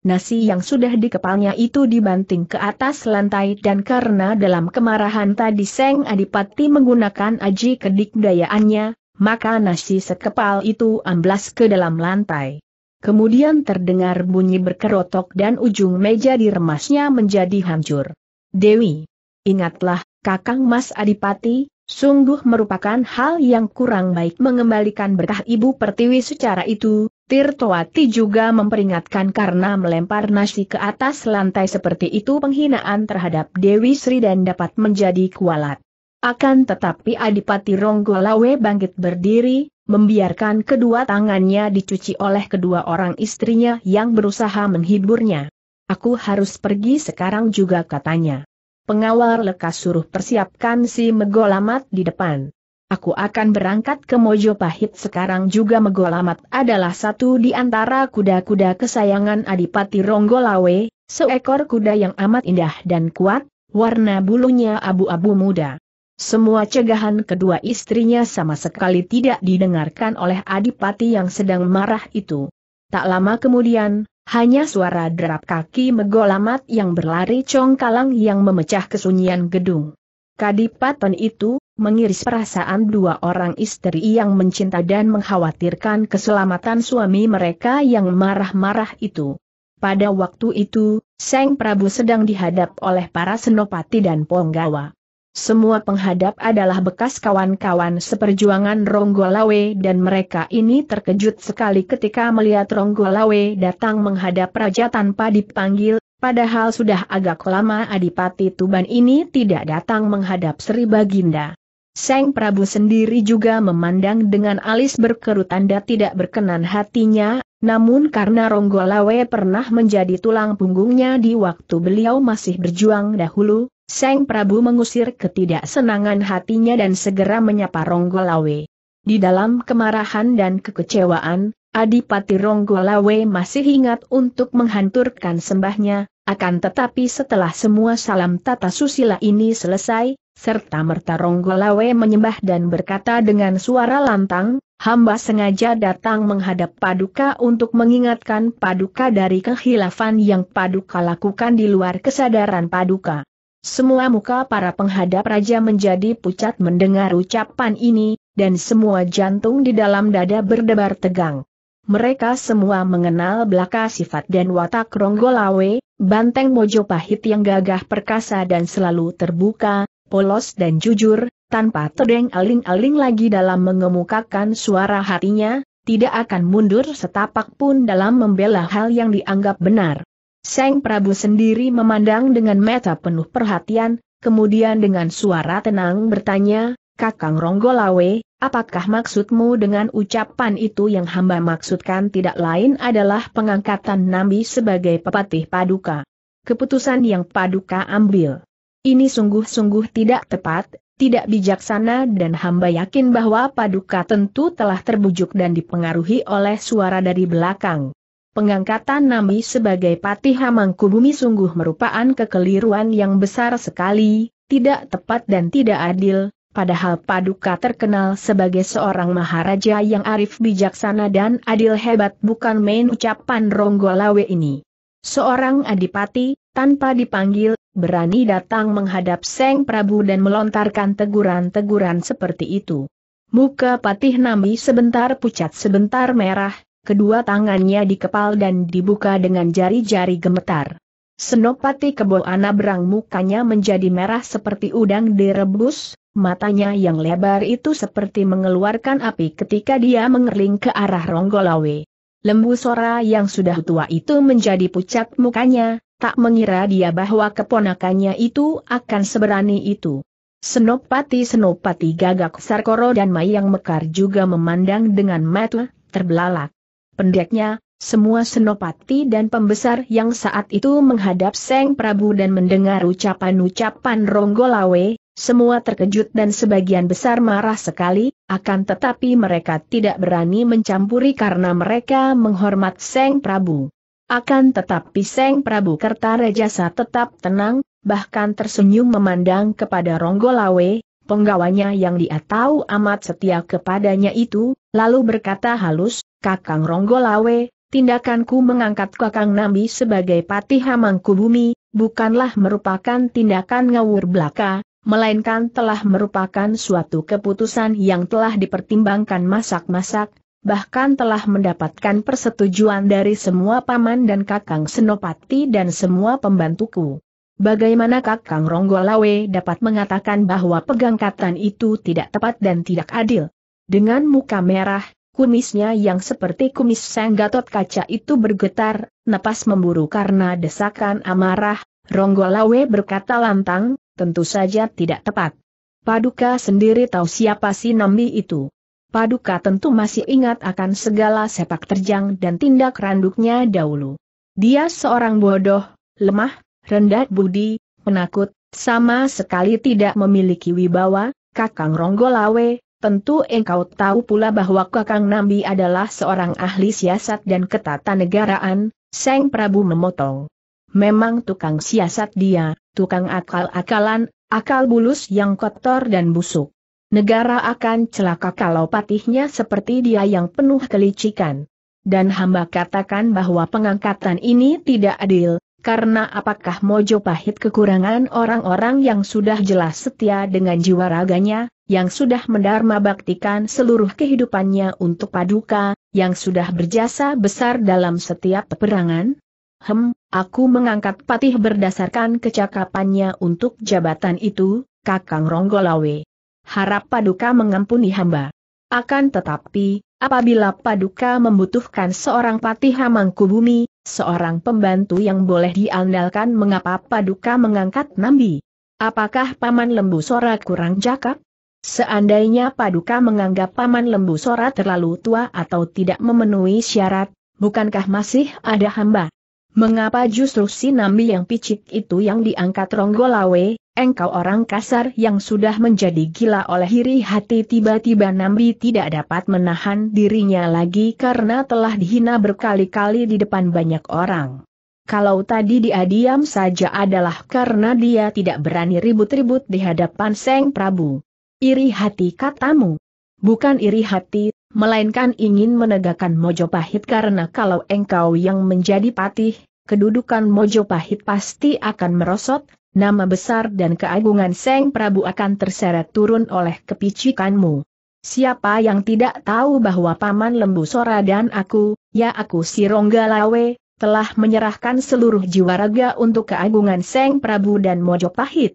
Speaker 1: Nasi yang sudah di kepalnya itu dibanting ke atas lantai dan karena dalam kemarahan tadi Seng Adipati menggunakan aji kedikdayaannya, maka nasi sekepal itu amblas ke dalam lantai. Kemudian terdengar bunyi berkerotok dan ujung meja diremasnya menjadi hancur. Dewi, ingatlah, Kakang Mas Adipati, sungguh merupakan hal yang kurang baik mengembalikan berkah Ibu Pertiwi secara itu, Tirtoati juga memperingatkan karena melempar nasi ke atas lantai seperti itu penghinaan terhadap Dewi Sri dan dapat menjadi kualat. Akan tetapi Adipati Ronggolawe bangkit berdiri, membiarkan kedua tangannya dicuci oleh kedua orang istrinya yang berusaha menghiburnya. Aku harus pergi sekarang juga katanya. Pengawal lekas suruh persiapkan si Megolamat di depan. Aku akan berangkat ke Mojopahit sekarang juga Megolamat adalah satu di antara kuda-kuda kesayangan Adipati Ronggolawe, seekor kuda yang amat indah dan kuat, warna bulunya abu-abu muda. Semua cegahan kedua istrinya sama sekali tidak didengarkan oleh adipati yang sedang marah itu. Tak lama kemudian, hanya suara derap kaki megolamat yang berlari congkalang yang memecah kesunyian gedung. Kadipaten itu, mengiris perasaan dua orang istri yang mencinta dan mengkhawatirkan keselamatan suami mereka yang marah-marah itu. Pada waktu itu, Seng Prabu sedang dihadap oleh para senopati dan ponggawa. Semua penghadap adalah bekas kawan-kawan seperjuangan Ronggolawe dan mereka ini terkejut sekali ketika melihat Ronggolawe datang menghadap raja tanpa dipanggil, padahal sudah agak lama Adipati Tuban ini tidak datang menghadap Sri Baginda. Seng Prabu sendiri juga memandang dengan alis berkerut tanda tidak berkenan hatinya, namun karena Ronggolawe pernah menjadi tulang punggungnya di waktu beliau masih berjuang dahulu, Seng Prabu mengusir ketidaksenangan hatinya dan segera menyapa Ronggolawe. Di dalam kemarahan dan kekecewaan, Adipati Ronggolawe masih ingat untuk menghanturkan sembahnya, akan tetapi setelah semua salam tata susila ini selesai, serta merta Ronggolawe menyembah dan berkata dengan suara lantang, hamba sengaja datang menghadap Paduka untuk mengingatkan Paduka dari kehilafan yang Paduka lakukan di luar kesadaran Paduka. Semua muka para penghadap raja menjadi pucat mendengar ucapan ini, dan semua jantung di dalam dada berdebar tegang. Mereka semua mengenal belaka sifat dan watak Ronggolawe, banteng Mojopahit yang gagah perkasa dan selalu terbuka, polos dan jujur, tanpa terdeng aling-aling lagi dalam mengemukakan suara hatinya, tidak akan mundur setapak pun dalam membela hal yang dianggap benar. Seng Prabu sendiri memandang dengan mata penuh perhatian, kemudian dengan suara tenang bertanya, Kakang Ronggolawe, apakah maksudmu dengan ucapan itu yang hamba maksudkan tidak lain adalah pengangkatan Nambi sebagai pepatih paduka? Keputusan yang paduka ambil. Ini sungguh-sungguh tidak tepat, tidak bijaksana dan hamba yakin bahwa Paduka tentu telah terbujuk dan dipengaruhi oleh suara dari belakang. Pengangkatan Nami sebagai patih Hamangkubumi sungguh merupakan kekeliruan yang besar sekali, tidak tepat dan tidak adil, padahal Paduka terkenal sebagai seorang maharaja yang arif bijaksana dan adil hebat bukan main ucapan Ronggolawe ini. Seorang adipati, tanpa dipanggil, berani datang menghadap Seng Prabu dan melontarkan teguran-teguran seperti itu. Muka Patih Nami sebentar pucat sebentar merah, kedua tangannya dikepal dan dibuka dengan jari-jari gemetar. Senopati kebo anak berang mukanya menjadi merah seperti udang direbus, matanya yang lebar itu seperti mengeluarkan api ketika dia mengerling ke arah Ronggolawe. Lembu Sora yang sudah tua itu menjadi pucat mukanya, tak mengira dia bahwa keponakannya itu akan seberani itu. Senopati-senopati gagak Sarkoro dan Mayang Mekar juga memandang dengan mata terbelalak. Pendeknya, semua senopati dan pembesar yang saat itu menghadap Seng Prabu dan mendengar ucapan-ucapan Ronggolawe, semua terkejut dan sebagian besar marah sekali, akan tetapi mereka tidak berani mencampuri karena mereka menghormat Seng Prabu. Akan tetapi Seng Prabu Kertarejasa tetap tenang, bahkan tersenyum memandang kepada Ronggolawe, penggawanya yang dia tahu amat setia kepadanya itu, lalu berkata halus, Kakang Ronggolawe, tindakanku mengangkat Kakang Nambi sebagai patih bumi, bukanlah merupakan tindakan ngawur belaka, melainkan telah merupakan suatu keputusan yang telah dipertimbangkan masak-masak, bahkan telah mendapatkan persetujuan dari semua paman dan Kakang Senopati dan semua pembantuku. Bagaimana Kakang Ronggolawe dapat mengatakan bahwa pegangkatan itu tidak tepat dan tidak adil? Dengan muka merah, Kumisnya yang seperti kumis Sang Gatot Kaca itu bergetar, napas memburu karena desakan amarah, Ronggolawe berkata lantang, tentu saja tidak tepat. Paduka sendiri tahu siapa si Nambi itu. Paduka tentu masih ingat akan segala sepak terjang dan tindak randuknya dahulu. Dia seorang bodoh, lemah, rendah budi, menakut, sama sekali tidak memiliki wibawa, Kakang Ronggolawe, Tentu engkau tahu pula bahwa Kakang Nambi adalah seorang ahli siasat dan ketatanegaraan, Seng Prabu memotong. Memang tukang siasat dia, tukang akal-akalan, akal bulus yang kotor dan busuk. Negara akan celaka kalau patihnya seperti dia yang penuh kelicikan. Dan hamba katakan bahwa pengangkatan ini tidak adil, karena apakah Mojo pahit kekurangan orang-orang yang sudah jelas setia dengan jiwa raganya, yang sudah mendarma baktikan seluruh kehidupannya untuk paduka, yang sudah berjasa besar dalam setiap peperangan? Hem, aku mengangkat patih berdasarkan kecakapannya untuk jabatan itu, Kakang Ronggolawe. Harap paduka mengampuni hamba. Akan tetapi, apabila paduka membutuhkan seorang patih bumi, seorang pembantu yang boleh diandalkan mengapa paduka mengangkat Nambi? Apakah Paman Lembu Sora kurang cakap? Seandainya Paduka menganggap Paman Lembu Sora terlalu tua atau tidak memenuhi syarat, bukankah masih ada hamba? Mengapa justru si Nambi yang picik itu yang diangkat Ronggolawe, engkau orang kasar yang sudah menjadi gila oleh hiri hati tiba-tiba Nambi tidak dapat menahan dirinya lagi karena telah dihina berkali-kali di depan banyak orang. Kalau tadi dia diam saja adalah karena dia tidak berani ribut-ribut di hadapan Seng Prabu. Iri hati katamu. Bukan iri hati, melainkan ingin menegakkan Mojopahit karena kalau engkau yang menjadi patih, kedudukan Mojopahit pasti akan merosot, nama besar dan keagungan Seng Prabu akan terseret turun oleh kepicikanmu. Siapa yang tidak tahu bahwa Paman Lembu Sora dan aku, ya aku si Ronggalawe, telah menyerahkan seluruh jiwa raga untuk keagungan Seng Prabu dan Mojopahit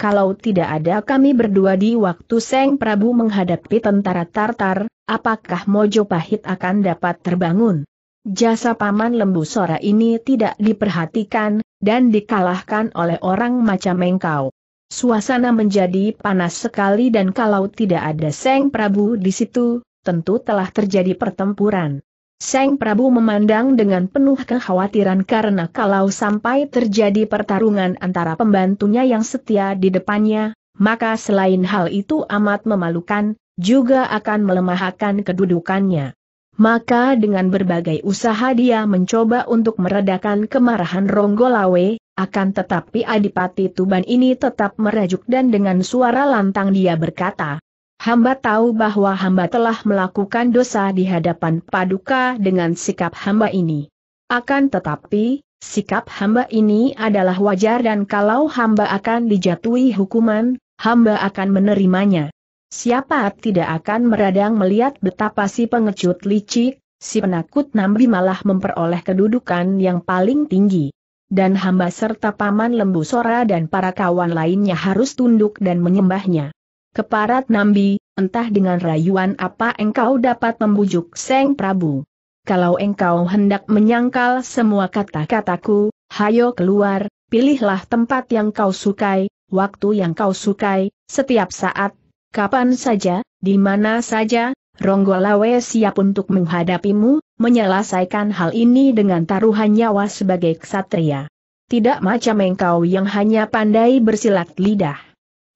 Speaker 1: kalau tidak ada kami berdua di waktu Seng Prabu menghadapi tentara Tartar, apakah Mojo Pahit akan dapat terbangun? Jasa Paman Lembu Sora ini tidak diperhatikan, dan dikalahkan oleh orang macam engkau. Suasana menjadi panas sekali dan kalau tidak ada Seng Prabu di situ, tentu telah terjadi pertempuran. Seng Prabu memandang dengan penuh kekhawatiran karena kalau sampai terjadi pertarungan antara pembantunya yang setia di depannya, maka selain hal itu amat memalukan, juga akan melemahkan kedudukannya. Maka dengan berbagai usaha dia mencoba untuk meredakan kemarahan Ronggolawe, akan tetapi Adipati Tuban ini tetap merajuk dan dengan suara lantang dia berkata, Hamba tahu bahwa hamba telah melakukan dosa di hadapan paduka dengan sikap hamba ini. Akan tetapi, sikap hamba ini adalah wajar dan kalau hamba akan dijatuhi hukuman, hamba akan menerimanya. Siapa tidak akan meradang melihat betapa si pengecut licik, si penakut Nambi malah memperoleh kedudukan yang paling tinggi dan hamba serta paman lembu Sora dan para kawan lainnya harus tunduk dan menyembahnya. Keparat Nambi, entah dengan rayuan apa engkau dapat membujuk Seng Prabu. Kalau engkau hendak menyangkal semua kata-kataku, hayo keluar, pilihlah tempat yang kau sukai, waktu yang kau sukai, setiap saat, kapan saja, di mana saja, Ronggolawe siap untuk menghadapimu, menyelesaikan hal ini dengan taruhan nyawa sebagai ksatria. Tidak macam engkau yang hanya pandai bersilat lidah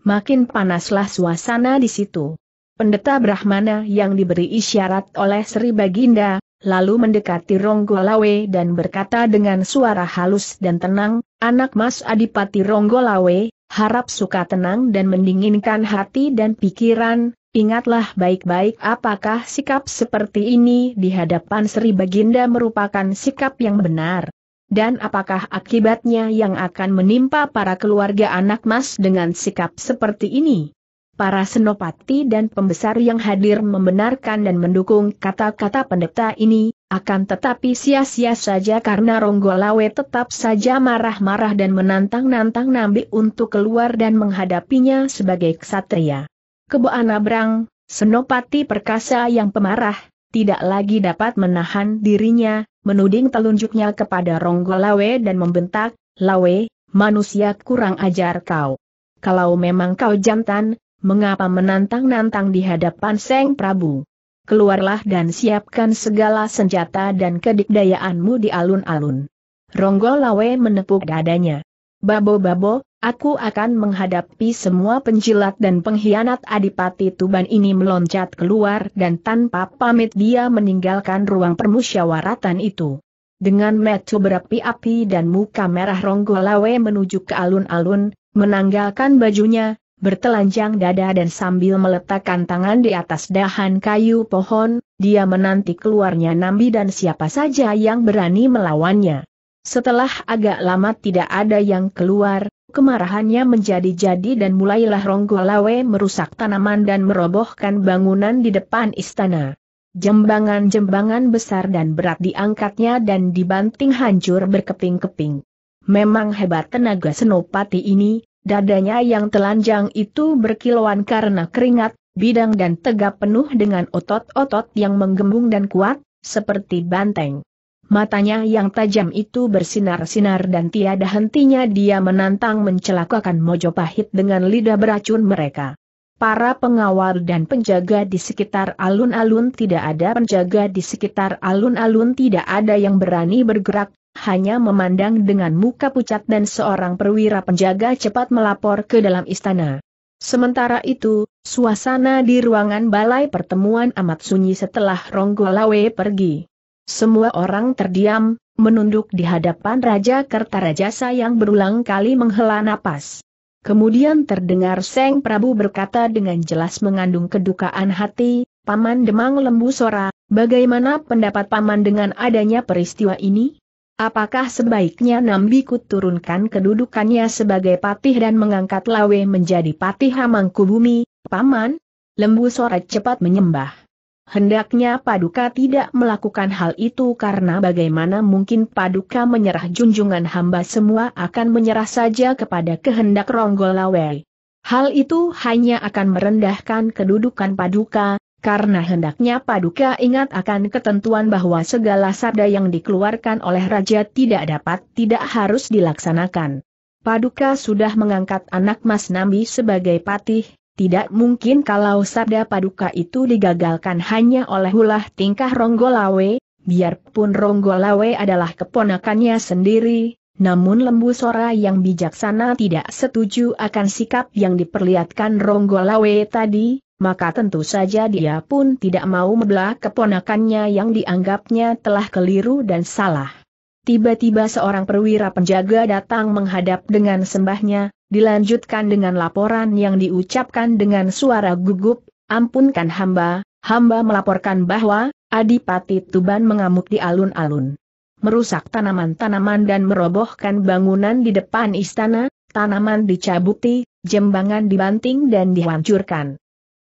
Speaker 1: makin panaslah suasana di situ. Pendeta Brahmana yang diberi isyarat oleh Sri Baginda, lalu mendekati Ronggolawe dan berkata dengan suara halus dan tenang, anak mas Adipati Ronggolawe, harap suka tenang dan mendinginkan hati dan pikiran, ingatlah baik-baik apakah sikap seperti ini di hadapan Sri Baginda merupakan sikap yang benar dan apakah akibatnya yang akan menimpa para keluarga anak mas dengan sikap seperti ini? Para senopati dan pembesar yang hadir membenarkan dan mendukung kata-kata pendeta ini, akan tetapi sia-sia saja karena Ronggolawe tetap saja marah-marah dan menantang-nantang Nambi untuk keluar dan menghadapinya sebagai ksatria. Keboana Brang, senopati perkasa yang pemarah, tidak lagi dapat menahan dirinya, menuding telunjuknya kepada Ronggo Lawe dan membentak, Lawe, manusia kurang ajar kau. Kalau memang kau jantan, mengapa menantang-nantang di hadapan Seng Prabu? Keluarlah dan siapkan segala senjata dan kedikdayaanmu di alun-alun. Ronggo Lawe menepuk dadanya. Babo-babo, Aku akan menghadapi semua penjilat dan pengkhianat Adipati Tuban ini meloncat keluar dan tanpa pamit dia meninggalkan ruang permusyawaratan itu. Dengan metu berapi-api dan muka merah Ronggolawe menuju ke alun-alun, menanggalkan bajunya, bertelanjang dada dan sambil meletakkan tangan di atas dahan kayu pohon, dia menanti keluarnya Nambi dan siapa saja yang berani melawannya. Setelah agak lama tidak ada yang keluar, Kemarahannya menjadi jadi dan mulailah Ronggolawe merusak tanaman dan merobohkan bangunan di depan istana. Jembangan-jembangan besar dan berat diangkatnya dan dibanting hancur berkeping-keping. Memang hebat tenaga senopati ini, dadanya yang telanjang itu berkilauan karena keringat, bidang dan tegap penuh dengan otot-otot yang menggembung dan kuat, seperti banteng. Matanya yang tajam itu bersinar-sinar dan tiada hentinya dia menantang mencelakakan Mojopahit dengan lidah beracun mereka. Para pengawal dan penjaga di sekitar alun-alun tidak ada penjaga di sekitar alun-alun tidak ada yang berani bergerak, hanya memandang dengan muka pucat dan seorang perwira penjaga cepat melapor ke dalam istana. Sementara itu, suasana di ruangan balai pertemuan amat sunyi setelah Ronggolawe pergi. Semua orang terdiam, menunduk di hadapan Raja Kertarajasa yang berulang kali menghela napas. Kemudian terdengar Seng Prabu berkata dengan jelas mengandung kedukaan hati, Paman Demang Lembu Sora, bagaimana pendapat Paman dengan adanya peristiwa ini? Apakah sebaiknya Nambi Kut turunkan kedudukannya sebagai patih dan mengangkat Lawe menjadi patih Hamangkubumi, Paman? Lembu Sora cepat menyembah. Hendaknya Paduka tidak melakukan hal itu karena bagaimana mungkin Paduka menyerah junjungan hamba semua akan menyerah saja kepada kehendak Ronggolawe. Hal itu hanya akan merendahkan kedudukan Paduka, karena hendaknya Paduka ingat akan ketentuan bahwa segala sabda yang dikeluarkan oleh Raja tidak dapat tidak harus dilaksanakan. Paduka sudah mengangkat anak Mas Nambi sebagai patih, tidak mungkin kalau sabda paduka itu digagalkan hanya oleh ulah tingkah Ronggolawe, biarpun Ronggolawe adalah keponakannya sendiri, namun lembu Sora yang bijaksana tidak setuju akan sikap yang diperlihatkan Ronggolawe tadi, maka tentu saja dia pun tidak mau membelah keponakannya yang dianggapnya telah keliru dan salah. Tiba-tiba seorang perwira penjaga datang menghadap dengan sembahnya, dilanjutkan dengan laporan yang diucapkan dengan suara gugup, ampunkan hamba, hamba melaporkan bahwa, Adipati Tuban mengamuk di alun-alun. Merusak tanaman-tanaman dan merobohkan bangunan di depan istana, tanaman dicabuti, jembangan dibanting dan dihancurkan.